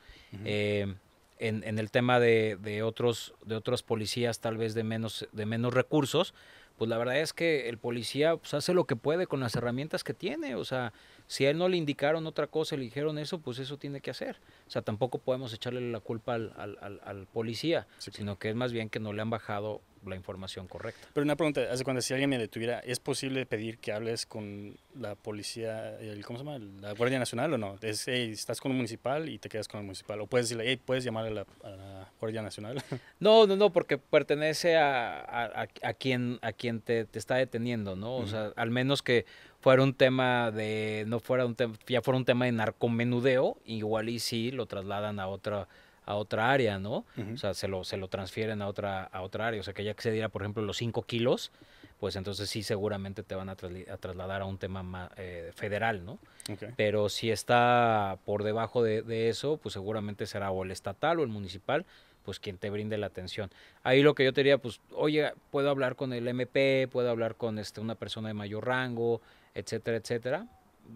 en, el tema de, de, otros, de otros policías tal vez de menos, de menos recursos, pues la verdad es que el policía pues, hace lo que puede con las herramientas que tiene. O sea, si a él no le indicaron otra cosa, le dijeron eso, pues eso tiene que hacer. O sea, tampoco podemos echarle la culpa al, policía, sino que es más bien que no le han bajado la información correcta. Pero una pregunta, hace cuando si alguien me detuviera, ¿es posible pedir que hables con la policía, ¿cómo se llama? La Guardia Nacional o no? Es, hey, estás con un municipal y te quedas con el municipal. O puedes decirle, ¿puedes llamar a la, Guardia Nacional? No, no, no, porque pertenece a, quien, a quien te, está deteniendo, ¿no? O sea, al menos que fuera un tema de, no fuera un tema, ya fuera un tema de narcomenudeo, igual y sí lo trasladan a otra a otra área, ¿no? O sea, se lo, se lo transfieren a otra, a otra área. O sea, que ya que se diera, por ejemplo, los 5 kilos, pues entonces sí seguramente te van a, trasladar a un tema eh, federal, ¿no? Pero si está por debajo de, eso, pues seguramente será o el estatal o el municipal pues quien te brinde la atención. Ahí lo que yo te diría, pues, oye, puedo hablar con el MP, puedo hablar con este, una persona de mayor rango, etcétera, etcétera,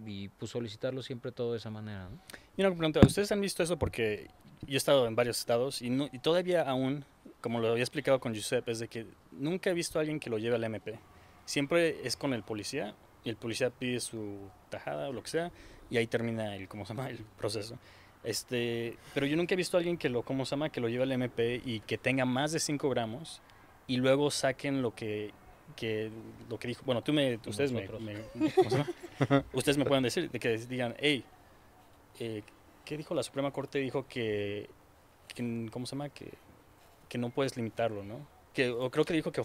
y pues solicitarlo siempre todo de esa manera. ¿no? Y una pregunta, ¿ustedes han visto eso? Porque yo he estado en varios estados y, todavía aún, como lo había explicado con Giuseppe, es de que nunca he visto a alguien que lo lleve al MP. Siempre es con el policía y el policía pide su tajada o lo que sea y ahí termina el, ¿cómo se llama?, el proceso. Este, pero yo nunca he visto a alguien que lo, ¿cómo se llama?, que lo lleve al MP y que tenga más de 5 gramos y luego saquen lo que que lo que dijo, bueno, tú me, ustedes me, ustedes me pueden decir, de que digan, hey, eh, ¿Qué dijo la Suprema Corte? Dijo que, ¿cómo se llama? Que, que, no puedes limitarlo, ¿no? Que, o creo que dijo que,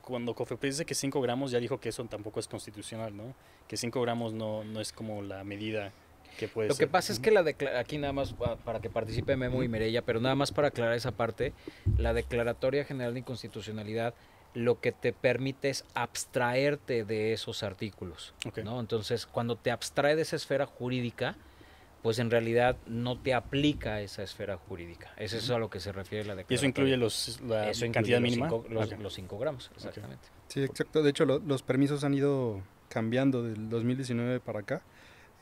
cuando Cofepris dice que 5 gramos, ya dijo que eso tampoco es constitucional, ¿no? Que 5 gramos no, no es como la medida que puede Lo que pasa es que la aquí nada más para que participe Memo y Mirella, pero nada más para aclarar esa parte, la Declaratoria General de Inconstitucionalidad lo que te permite es abstraerte de esos artículos. ¿no? Entonces, cuando te abstrae de esa esfera jurídica, pues en realidad no te aplica esa esfera jurídica. Es eso a lo que se refiere la declaración. ¿Y eso incluye los, la cantidad mínima? Los 5 gramos, exactamente. Sí, exacto. De hecho, los permisos han ido cambiando del 2019 para acá.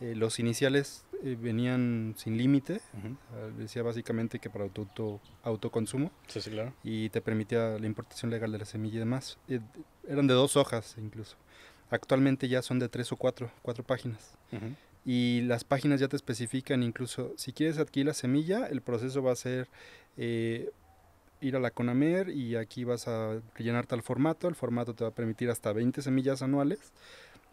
Eh, los iniciales eh, venían sin límite, ah, decía básicamente que para autoconsumo. Sí, sí, claro. Y te permitía la importación legal de la semilla y demás. Eh, eran de dos hojas incluso. Actualmente ya son de tres o cuatro, cuatro páginas y las páginas ya te especifican incluso si quieres adquirir la semilla, el proceso va a ser eh, ir a la Conamer y aquí vas a llenar tal formato, el formato te va a permitir hasta 20 semillas anuales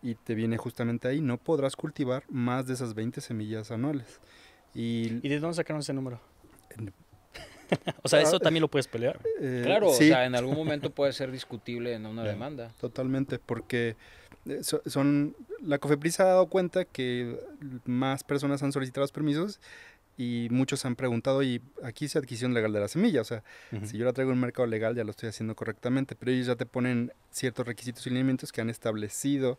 y te viene justamente ahí, no podrás cultivar más de esas 20 semillas anuales. ¿Y, ¿Y de dónde sacaron ese número? o sea, eso ah, también lo puedes pelear. Eh, claro, o sea, en algún momento puede ser discutible en una demanda. Totalmente, porque eh, son la COFEPRIS ha dado cuenta que más personas han solicitado los permisos y muchos han preguntado, y aquí es adquisición legal de la semilla, o sea, si yo la traigo en un mercado legal ya lo estoy haciendo correctamente, pero ellos ya te ponen ciertos requisitos y lineamientos que han establecido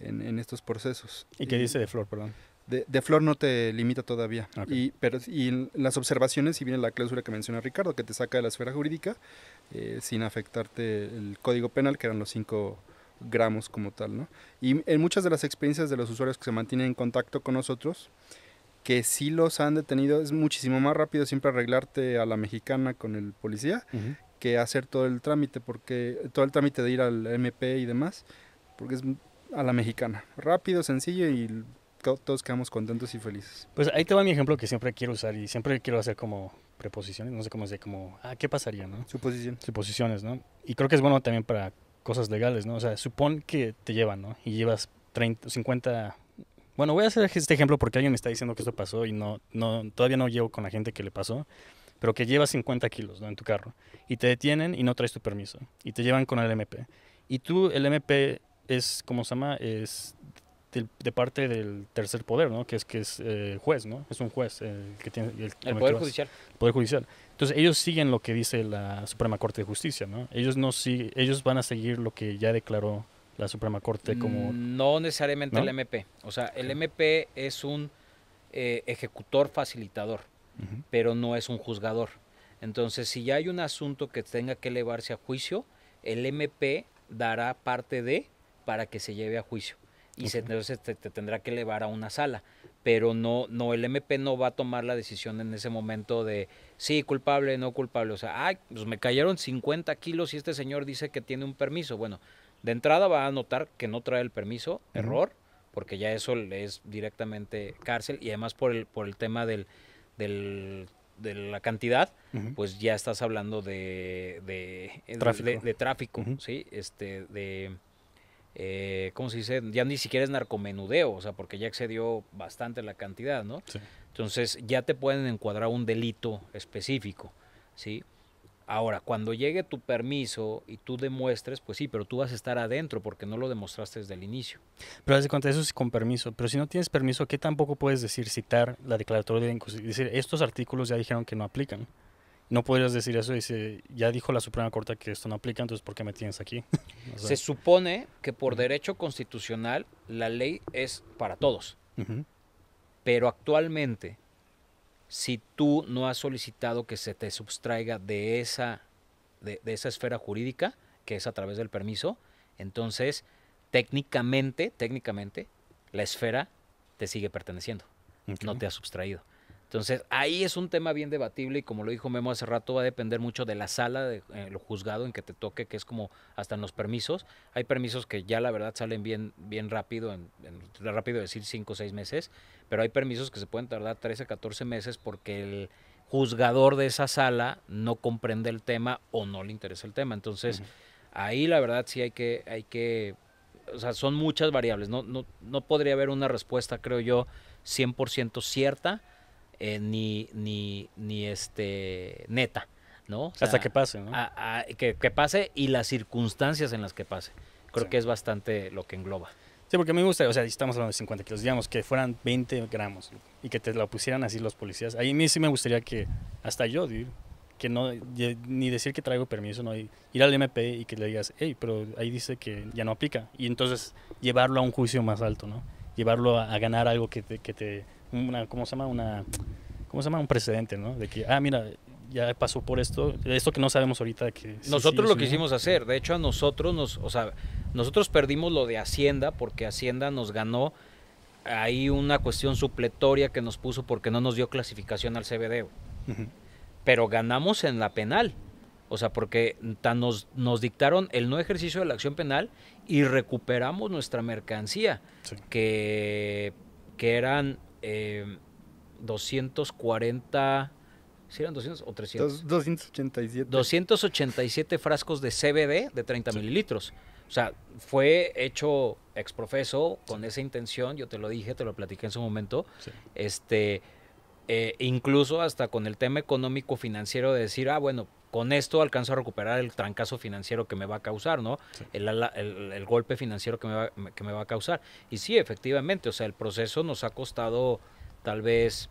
en, en estos procesos. ¿Y qué eh, dice de Flor, perdón? de, flor no te limita todavía. Y, pero, y las observaciones, si bien la cláusula que menciona Ricardo, que te saca de la esfera jurídica eh, sin afectarte el código penal, que eran los cinco gramos como tal, ¿no? Y en muchas de las experiencias de los usuarios que se mantienen en contacto con nosotros, que sí los han detenido, es muchísimo más rápido siempre arreglarte a la mexicana con el policía que hacer todo el trámite, porque todo el trámite de ir al MP y demás, porque es a la mexicana, rápido, sencillo y todos quedamos contentos y felices. Pues ahí te va mi ejemplo que siempre quiero usar y siempre quiero hacer como preposiciones, no sé cómo decir, como, ah, ¿qué pasaría, no? Suposición. Suposiciones, ¿no? Y creo que es bueno también para cosas legales, ¿no? O sea, supón que te llevan, ¿no? Y llevas 30, 50... Bueno, voy a hacer este ejemplo porque alguien me está diciendo que esto pasó y no, no, todavía no llevo con la gente que le pasó, pero que llevas 50 kilos ¿no? en tu carro y te detienen y no traes tu permiso y te llevan con el MP. Y tú, el MP es, ¿cómo se llama? Es de, parte del tercer poder, ¿no? Que es que es eh, juez, ¿no? Es un juez eh, el que tiene el, poder judicial. poder judicial. Entonces ellos siguen lo que dice la Suprema Corte de Justicia, ¿no? Ellos no ellos van a seguir lo que ya declaró la Suprema Corte como mm, no necesariamente el MP, o sea, el MP es un eh, ejecutor facilitador, pero no es un juzgador. Entonces, si ya hay un asunto que tenga que elevarse a juicio, el MP dará parte de para que se lleve a juicio y entonces te, tendrá que elevar a una sala. Pero no, no, el MP no va a tomar la decisión en ese momento de sí, culpable, no culpable. O sea, ay, pues me cayeron 50 kilos y este señor dice que tiene un permiso. Bueno, de entrada va a notar que no trae el permiso, error, porque ya eso es directamente cárcel y además por el, por el tema del, del de la cantidad, pues ya estás hablando de, de, tráfico. ¿sí? Este, de eh, ¿cómo se dice? Ya ni siquiera es narcomenudeo, o sea, porque ya excedió bastante la cantidad, ¿no? Entonces ya te pueden encuadrar un delito específico, ¿sí? Ahora, cuando llegue tu permiso y tú demuestres, pues sí, pero tú vas a estar adentro porque no lo demostraste desde el inicio. Pero haz de eso es con permiso. Pero si no tienes permiso, ¿qué tampoco puedes decir, citar la declaratoria de y decir, estos artículos ya dijeron que no aplican? no podrías decir eso. Dice, ya dijo la Suprema Corte que esto no aplica, entonces ¿por qué me tienes aquí? se supone que por derecho constitucional la ley es para todos. Pero actualmente, si tú no has solicitado que se te substraiga de esa, de, esa esfera jurídica, que es a través del permiso, entonces técnicamente, técnicamente, la esfera te sigue perteneciendo. No te ha sustraído. Entonces, ahí es un tema bien debatible y como lo dijo Memo hace rato, va a depender mucho de la sala, de eh, lo juzgado en que te toque, que es como hasta en los permisos. Hay permisos que ya la verdad salen bien, bien rápido, en, rápido decir 5 o 6 meses, pero hay permisos que se pueden tardar 13, 14 meses porque el juzgador de esa sala no comprende el tema o no le interesa el tema. Entonces, ahí la verdad sí hay que, hay que, o sea, son muchas variables. No, no, no podría haber una respuesta, creo yo, 100% cierta eh, ni, ni, ni este, neta, ¿no? Hasta que pase, ¿no? que, pase y las circunstancias en las que pase. Creo que es bastante lo que engloba. Sí, porque a mí me gusta, o sea, estamos hablando de 50 kilos, digamos que fueran 20 gramos y que te lo pusieran así los policías. A mí sí me gustaría que, hasta yo, que no, ni decir que traigo permiso, no, ir al MP y que le digas, hey, pero ahí dice que ya no aplica. Y entonces llevarlo a un juicio más alto, ¿no? Llevarlo a, ganar algo que te una, ¿cómo se llama? Una, ¿cómo se llama? Un precedente, ¿no? De que, ah, mira, ya pasó por esto, esto que no sabemos ahorita que... nosotros lo quisimos hacer, de hecho a nosotros nos, o sea, nosotros perdimos lo de Hacienda porque Hacienda nos ganó ahí una cuestión supletoria que nos puso porque no nos dio clasificación al CBD. Pero ganamos en la penal. O sea, porque tan nos, nos, dictaron el no ejercicio de la acción penal y recuperamos nuestra mercancía, que, que eran eh, em, 240... ¿Sí eran 200 o 300? 287. 287 frascos de CBD de 30 mililitros. O sea, fue hecho exprofeso con esa intención, yo te lo dije, te lo platiqué en su momento. Este, eh, incluso hasta con el tema económico financiero de decir, ah, bueno, con esto alcanzo a recuperar el trancazo financiero que me va a causar, ¿no? El, golpe financiero que me, va, a causar. Y sí, efectivamente, o sea, el proceso nos ha costado tal vez,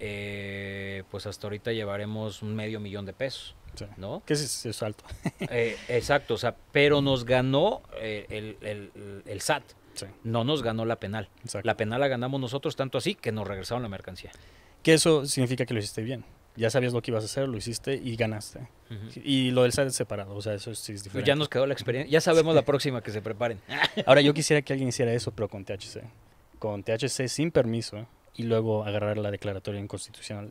eh, pues hasta ahorita llevaremos un medio millón de pesos. ¿No? Que es, alto. Eh, exacto, o sea, pero nos ganó eh, el, SAT. No nos ganó la penal. La penal la ganamos nosotros tanto así que nos regresaron la mercancía. ¿Qué eso significa que lo hiciste bien ya sabías lo que ibas a hacer, lo hiciste y ganaste. Y lo del SAT separado, o sea, eso sí es diferente. ya nos quedó la experiencia, ya sabemos la próxima que se preparen. Ahora, yo quisiera que alguien hiciera eso, pero con THC. Con THC sin permiso y luego agarrar la declaratoria inconstitucional.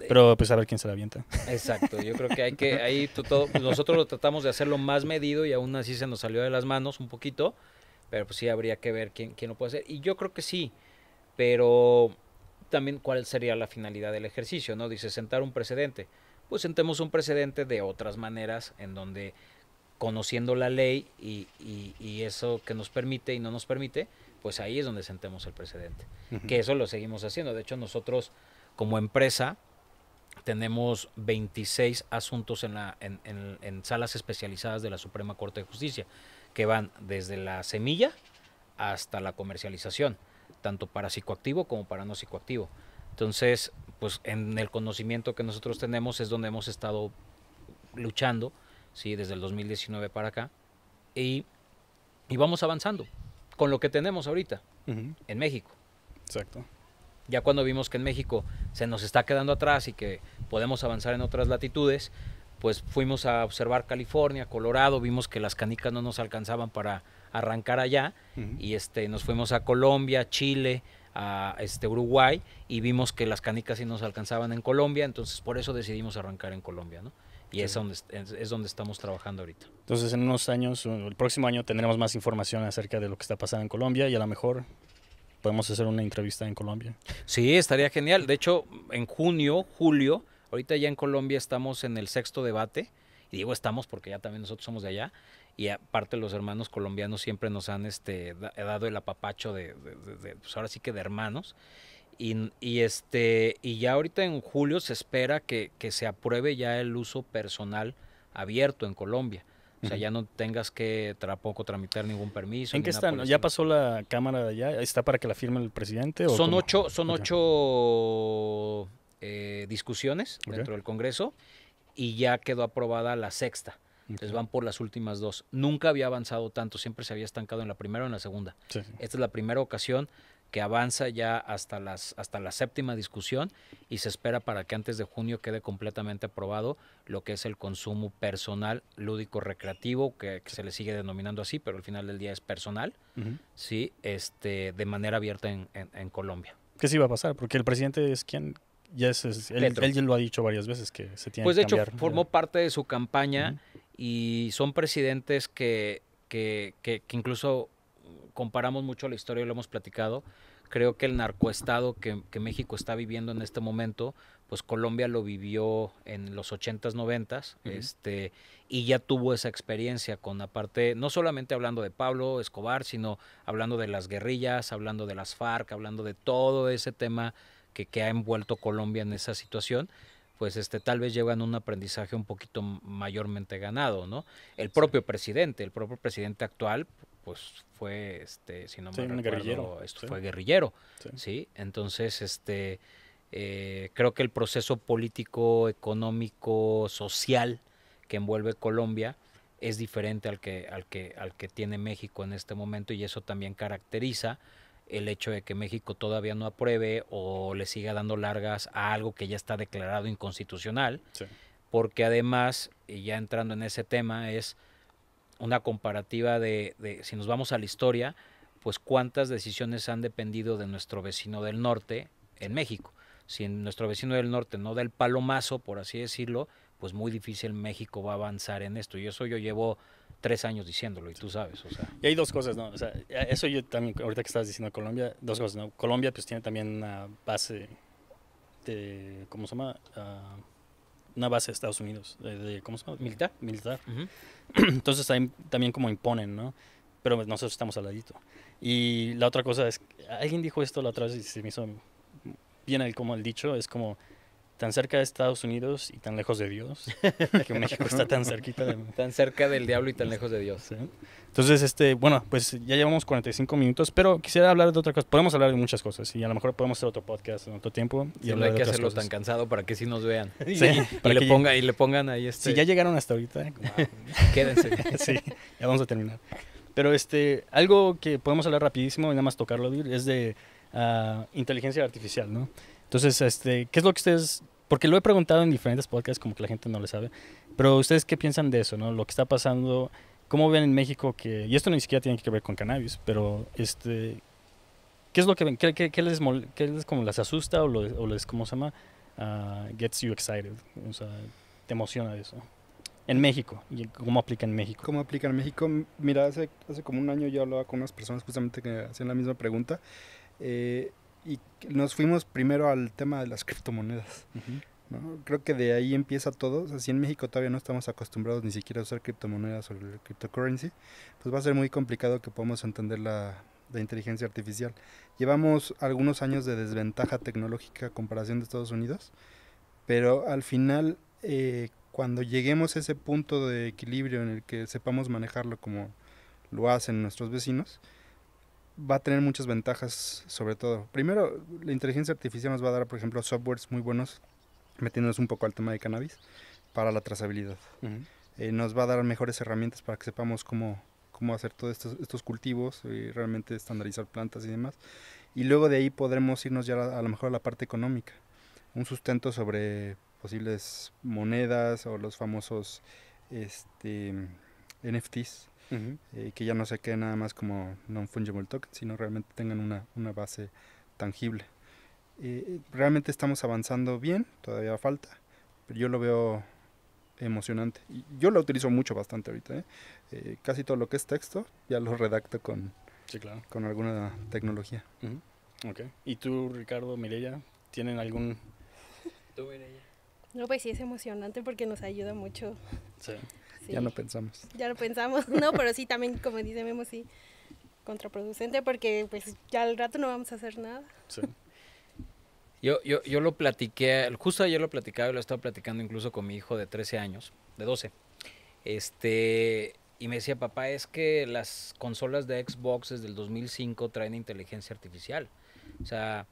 Eh. Pero pues a ver quién se la avienta. Exacto, yo creo que hay que, ahí todo, pues, nosotros lo tratamos de hacerlo más medido y aún así se nos salió de las manos un poquito, pero pues sí habría que ver quién, quién lo puede hacer. Y yo creo que sí, pero también cuál sería la finalidad del ejercicio, ¿no? Dice sentar un precedente. Pues sentemos un precedente de otras maneras en donde conociendo la ley y, eso que nos permite y no nos permite, pues ahí es donde sentemos el precedente. Que eso lo seguimos haciendo. De hecho, nosotros como empresa tenemos 26 asuntos en, la, en, en salas especializadas de la Suprema Corte de Justicia, que van desde la semilla hasta la comercialización tanto para psicoactivo como para no psicoactivo. Entonces, pues en el conocimiento que nosotros tenemos es donde hemos estado luchando, ¿sí? Desde el 2019 para acá. Y, y vamos avanzando con lo que tenemos ahorita en México. Exacto. Ya cuando vimos que en México se nos está quedando atrás y que podemos avanzar en otras latitudes, pues fuimos a observar California, Colorado, vimos que las canicas no nos alcanzaban para arrancar allá y este, nos fuimos a Colombia, Chile, a este, Uruguay y vimos que las canicas sí nos alcanzaban en Colombia, entonces por eso decidimos arrancar en Colombia, ¿no? Y es, donde, donde estamos trabajando ahorita. Entonces en unos años, el próximo año tendremos más información acerca de lo que está pasando en Colombia y a lo mejor podemos hacer una entrevista en Colombia. Sí, estaría genial. De hecho, en junio, julio, ahorita ya en Colombia estamos en el sexto debate. Y digo estamos porque ya también nosotros somos de allá y aparte los hermanos colombianos siempre nos han este, dado el apapacho de, pues, ahora sí que de hermanos. Y, este, y ya ahorita en julio se espera que, se apruebe ya el uso personal abierto en Colombia. O sea, ya no tengas que tampoco tramitar ningún permiso. ¿En qué están? ¿Ya pasó la Cámara de allá? ¿Está para que la firme el presidente? son ocho, son ocho eh, discusiones dentro del Congreso y ya quedó aprobada la sexta. Entonces van por las últimas dos. Nunca había avanzado tanto, siempre se había estancado en la primera o en la segunda. Esta es la primera ocasión que avanza ya hasta, las, hasta la séptima discusión y se espera para que antes de junio quede completamente aprobado lo que es el consumo personal lúdico recreativo, que, se le sigue denominando así, pero al final del día es personal, ¿sí? este, de manera abierta en, Colombia. ¿Qué se iba a pasar? Porque el presidente es quien ya es, él, ya lo ha dicho varias veces que se tiene pues que cambiar. Pues de hecho formó parte de su campaña y son presidentes que, incluso comparamos mucho la historia y lo hemos platicado. Creo que el narcoestado que, que México está viviendo en este momento, pues Colombia lo vivió en los 80s, 90s, este, y ya tuvo esa experiencia con aparte, no solamente hablando de Pablo Escobar, sino hablando de las guerrillas, hablando de las FARC, hablando de todo ese tema que, que ha envuelto Colombia en esa situación pues este, tal vez llevan un aprendizaje un poquito mayormente ganado, ¿no? El propio presidente, el propio presidente actual, pues fue, este, si no me guerrillero. esto fue guerrillero, ¿sí? Entonces, este, eh, creo que el proceso político, económico, social que envuelve Colombia es diferente al que, al que, al que tiene México en este momento y eso también caracteriza el hecho de que México todavía no apruebe o le siga dando largas a algo que ya está declarado inconstitucional, porque además, y ya entrando en ese tema, es una comparativa de, si nos vamos a la historia, pues cuántas decisiones han dependido de nuestro vecino del norte en México. Si nuestro vecino del norte no da el palomazo, por así decirlo, pues muy difícil México va a avanzar en esto. Y eso yo llevo tres años diciéndolo y tú sabes. Y hay dos cosas, ¿no? eso yo también, ahorita que estabas diciendo Colombia, dos cosas, ¿no? Colombia pues tiene también una base de, ¿cómo se llama? Ah, una base de Estados Unidos, de, ¿cómo se llama? Militar, militar. Entonces también como imponen, ¿no? Pero pues, nosotros estamos al ladito. Y la otra cosa es, alguien dijo esto la otra vez y se me hizo bien el, como el dicho, es como tan cerca de Estados Unidos y tan lejos de Dios, que México está tan cerquita de... Tan cerca del diablo y tan lejos de Dios. Entonces, este, bueno, pues ya llevamos 45 minutos, pero quisiera hablar de otra cosa. Podemos hablar de muchas cosas y a lo mejor podemos hacer otro podcast en otro tiempo. Y hay que hacerlo tan cansado para que sí nos vean. Sí, para y, que le ponga, y le pongan ahí este... Si ya llegaron hasta ahorita, eh, ah, quédense. sí, ya vamos a terminar. Pero este, algo que podemos hablar rapidísimo y nada más tocarlo es de ah, inteligencia artificial, ¿no? Entonces, este, ¿qué es lo que ustedes, porque lo he preguntado en diferentes podcasts, como que la gente no le sabe, pero ustedes qué piensan de eso, ¿no? Lo que está pasando, cómo ven en México que, y esto ni siquiera tiene que ver con cannabis, pero este, ¿qué es lo que ven? ¿Qué, les, qué les como las asusta o, lo, o les, cómo se llama? Ah, gets you excited, o sea, te emociona eso. En México, ¿y cómo aplica en México? ¿Cómo aplica en México? Mira, hace, hace como un año yo hablaba con unas personas justamente que hacían la misma pregunta. Eh, y nos fuimos primero al tema de las criptomonedas. ¿no? Creo que de ahí empieza todo. O si en México todavía no estamos acostumbrados ni siquiera a usar criptomonedas o el cryptocurrency, pues va a ser muy complicado que podamos entender la, inteligencia artificial. Llevamos algunos años de desventaja tecnológica a comparación de Estados Unidos, pero al final, eh, cuando lleguemos a ese punto de equilibrio en el que sepamos manejarlo como lo hacen nuestros vecinos, va a tener muchas ventajas, sobre todo. Primero, la inteligencia artificial nos va a dar, por ejemplo, softwares muy buenos, metiéndonos un poco al tema de cannabis, para la trazabilidad. Eh, nos va a dar mejores herramientas para que sepamos cómo, cómo hacer todos estos, cultivos y eh, realmente estandarizar plantas y demás. Y luego de ahí podremos irnos ya a, a lo mejor a la parte económica. Un sustento sobre posibles monedas o los famosos este, NFTs eh, que ya no se quede nada más como non-fungible token, sino realmente tengan una, una base tangible. Eh, realmente estamos avanzando bien, todavía falta, pero yo lo veo emocionante. yo lo utilizo mucho bastante ahorita. ¿eh? casi todo lo que es texto ya lo redacto con, con alguna tecnología. okay. ¿Y tú, Ricardo, Mireya, tienen algún... No, pues sí es emocionante porque nos ayuda mucho. Sí. Ya no pensamos. Ya lo pensamos, no, pero sí también, como dice Memo, sí, contraproducente porque pues ya al rato no vamos a hacer nada. Sí. Yo, yo, yo lo platiqué, justo ayer lo platicaba y lo estaba platicando incluso con mi hijo de 13 años, de 12. Este, y me decía, papá, es que las consolas de Xbox desde el 2005 traen inteligencia artificial. O sea,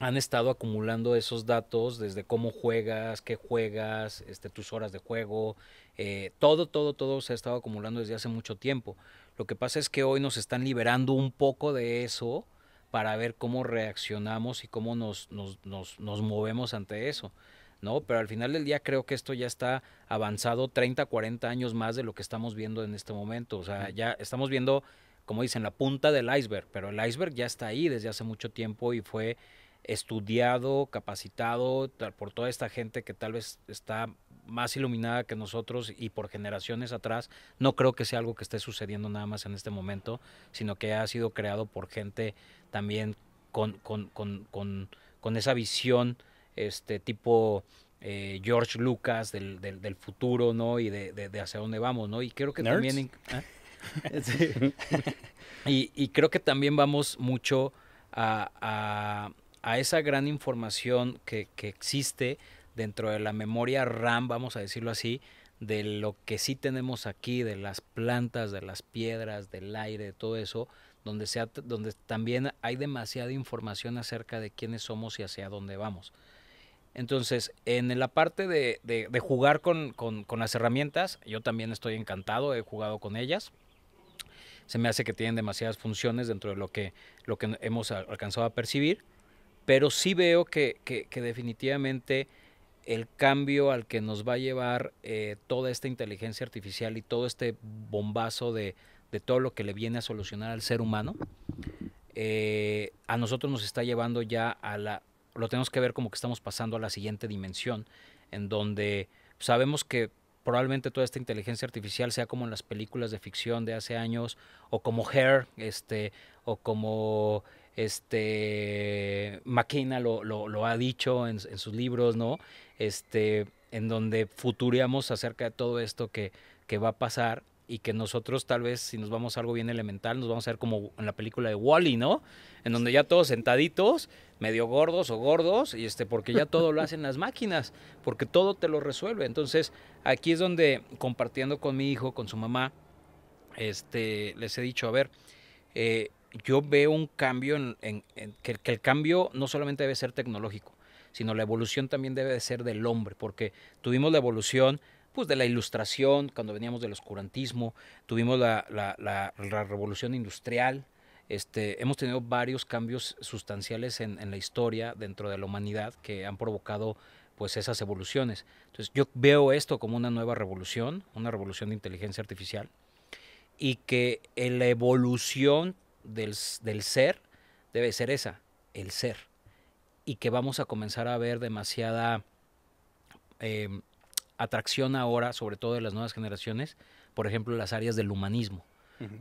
han estado acumulando esos datos desde cómo juegas, qué juegas, este, tus horas de juego, eh, todo, todo, todo se ha estado acumulando desde hace mucho tiempo. Lo que pasa es que hoy nos están liberando un poco de eso para ver cómo reaccionamos y cómo nos, nos, nos movemos ante eso. ¿no? Pero al final del día creo que esto ya está avanzado 30, 40 años más de lo que estamos viendo en este momento. O sea, ya estamos viendo, como dicen, la punta del iceberg, pero el iceberg ya está ahí desde hace mucho tiempo y fue estudiado, capacitado por toda esta gente que tal vez está más iluminada que nosotros y por generaciones atrás, no creo que sea algo que esté sucediendo nada más en este momento, sino que ha sido creado por gente también con, esa visión este tipo eh, George Lucas del, futuro, ¿no? Y de, hacia dónde vamos, ¿no? Y creo que también... ¿ah? y, creo que también vamos mucho a a esa gran información que, existe dentro de la memoria RAM, vamos a decirlo así, de lo que sí tenemos aquí, de las plantas, de las piedras, del aire, de todo eso, donde, sea, donde también hay demasiada información acerca de quiénes somos y hacia dónde vamos. Entonces, en la parte de, de, jugar con, con, con, las herramientas, yo también estoy encantado, he jugado con ellas. Se me hace que tienen demasiadas funciones dentro de lo que, lo que hemos alcanzado a percibir pero sí veo que, definitivamente el cambio al que nos va a llevar eh, toda esta inteligencia artificial y todo este bombazo de, todo lo que le viene a solucionar al ser humano, eh, a nosotros nos está llevando ya a la, lo tenemos que ver como que estamos pasando a la siguiente dimensión, en donde sabemos que probablemente toda esta inteligencia artificial sea como en las películas de ficción de hace años, o como Hair, este, o como este, McKenna lo, ha dicho en, sus libros, ¿no? Este, en donde futureamos acerca de todo esto que, va a pasar y que nosotros tal vez si nos vamos a algo bien elemental, nos vamos a ver como en la película de Wally, -E, ¿no? En donde ya todos sentaditos, medio gordos o gordos, y este, porque ya todo lo hacen las máquinas, porque todo te lo resuelve. Entonces, aquí es donde compartiendo con mi hijo, con su mamá, este, les he dicho, a ver, eh, yo veo un cambio en, que, el cambio no solamente debe ser tecnológico, sino la evolución también debe ser del hombre, porque tuvimos la evolución pues de la ilustración, cuando veníamos del oscurantismo, tuvimos la, revolución industrial, este, hemos tenido varios cambios sustanciales en, la historia dentro de la humanidad que han provocado pues esas evoluciones. Entonces yo veo esto como una nueva revolución, una revolución de inteligencia artificial y que la evolución del, ser debe ser esa, el ser. Y que vamos a comenzar a ver demasiada em, atracción ahora, sobre todo de las nuevas generaciones, por ejemplo, las áreas del humanismo.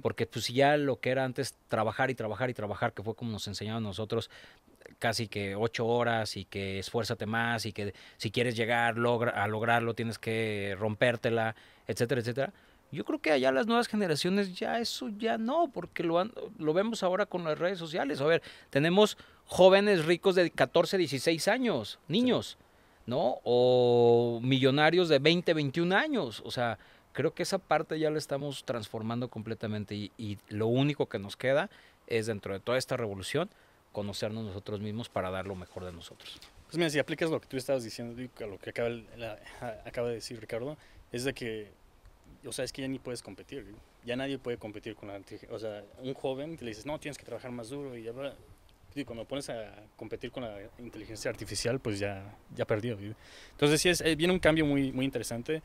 Porque pues ya lo que era antes trabajar y trabajar y trabajar, que fue como nos enseñaban nosotros casi que ocho horas y que esfuérzate más y que si quieres llegar logra, a lograrlo tienes que rompértela, etcétera, etcétera yo creo que allá las nuevas generaciones ya eso ya no, porque lo, lo vemos ahora con las redes sociales. A ver, tenemos jóvenes ricos de 14, 16 años, niños, ¿no? O millonarios de 20, 21 años. O sea, creo que esa parte ya la estamos transformando completamente y, lo único que nos queda es dentro de toda esta revolución conocernos nosotros mismos para dar lo mejor de nosotros. Pues mira, si aplicas lo que tú estabas diciendo, lo que acaba, acaba de decir Ricardo, es de que o sea, es que ya ni puedes competir, ya nadie puede competir con la o sea, un joven te le dices, no, tienes que trabajar más duro y ya va. Y cuando pones a competir con la inteligencia artificial, pues ya, ya perdió. Entonces sí, es, eh, viene un cambio muy, muy interesante.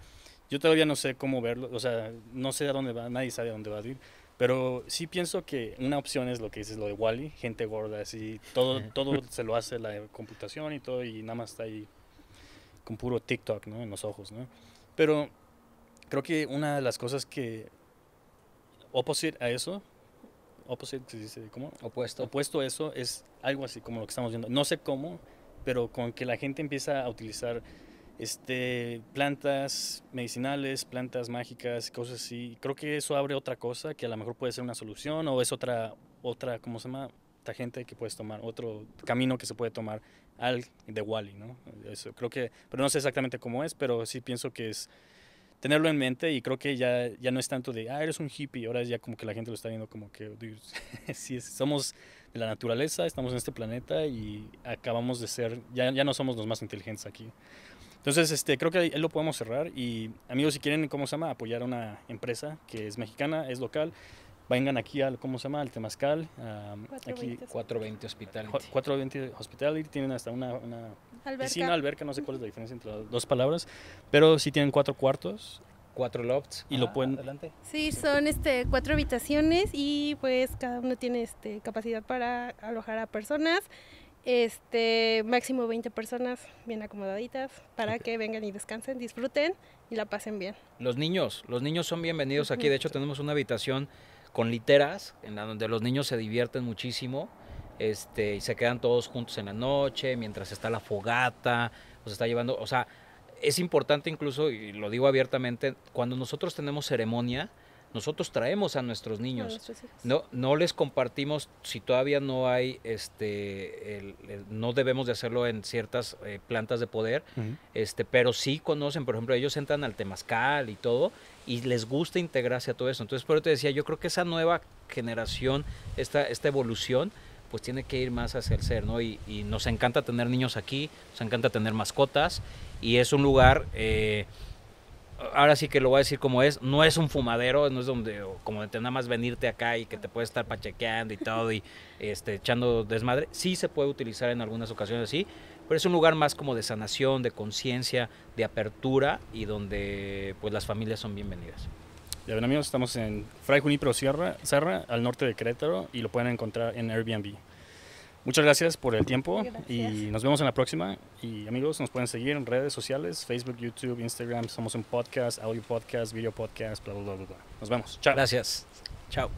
Yo todavía no sé cómo verlo, o sea, no sé a dónde va, nadie sabe a dónde va a ir. Pero sí pienso que una opción es lo que dices, lo de Wally, gente gorda, así, todo, todo se lo hace la computación y todo, y nada más está ahí con puro TikTok, ¿no? En los ojos, ¿no? Pero creo que una de las cosas que opposite a eso, opposite, ¿se dice? ¿Cómo? Opuesto. Opuesto a eso es algo así como lo que estamos viendo. No sé cómo, pero con que la gente empieza a utilizar este, plantas medicinales, plantas mágicas, cosas así. Creo que eso abre otra cosa que a lo mejor puede ser una solución o es otra, otra ¿cómo se llama? Otra gente que puedes tomar, otro camino que se puede tomar al de Wally, ¿no? Eso creo que, pero no sé exactamente cómo es, pero sí pienso que es tenerlo en mente y creo que ya, ya no es tanto de, ah, eres un hippie, ahora es ya como que la gente lo está viendo como que, sí, somos de la naturaleza, estamos en este planeta y acabamos de ser, ya, ya no somos los más inteligentes aquí. Entonces, este, creo que ahí lo podemos cerrar y amigos, si quieren, ¿cómo se llama? Apoyar a una empresa que es mexicana, es local, vengan aquí al, ¿cómo se llama? Al Temazcal. aquí 420 hospitales 420 Hospitality. 420 tienen hasta una Alberca. alberca, no sé cuál es la diferencia entre las dos palabras, pero sí tienen cuatro cuartos. Cuatro lofts. Y lo ah, pueden... Adelante. Sí, son este, cuatro habitaciones y pues cada uno tiene este, capacidad para alojar a personas. Este, máximo 20 personas bien acomodaditas para que vengan y descansen, disfruten y la pasen bien. Los niños, los niños son bienvenidos aquí. De hecho, tenemos una habitación con literas en la donde los niños se divierten muchísimo. Este, y se quedan todos juntos en la noche, mientras está la fogata, nos está llevando, o sea, es importante incluso, y lo digo abiertamente, cuando nosotros tenemos ceremonia, nosotros traemos a nuestros niños. no, no les compartimos, si todavía no hay, este, no debemos de hacerlo en ciertas eh, plantas de poder, este, pero sí conocen, por ejemplo, ellos entran al temazcal y todo, y les gusta integrarse a todo eso. Entonces, por eso te decía, yo creo que esa nueva generación, esta, esta evolución, pues tiene que ir más hacia el ser, ¿no? Y, nos encanta tener niños aquí, nos encanta tener mascotas y es un lugar... Eh, ahora sí que lo voy a decir como es, no es un fumadero, no es donde como te nada más venirte acá y que te puedes estar pachequeando y todo y este, echando desmadre. Sí se puede utilizar en algunas ocasiones así, pero es un lugar más como de sanación, de conciencia, de apertura y donde pues las familias son bienvenidas. Ya ven amigos, estamos en Fray Junipero Sierra, Serra, al norte de Querétaro y lo pueden encontrar en Airbnb. Muchas gracias por el tiempo y nos vemos en la próxima. Y amigos, nos pueden seguir en redes sociales, Facebook, YouTube, Instagram, somos un podcast, audio podcast, video podcast, bla, bla, bla, bla. Nos vemos. Chao. Gracias. Chao.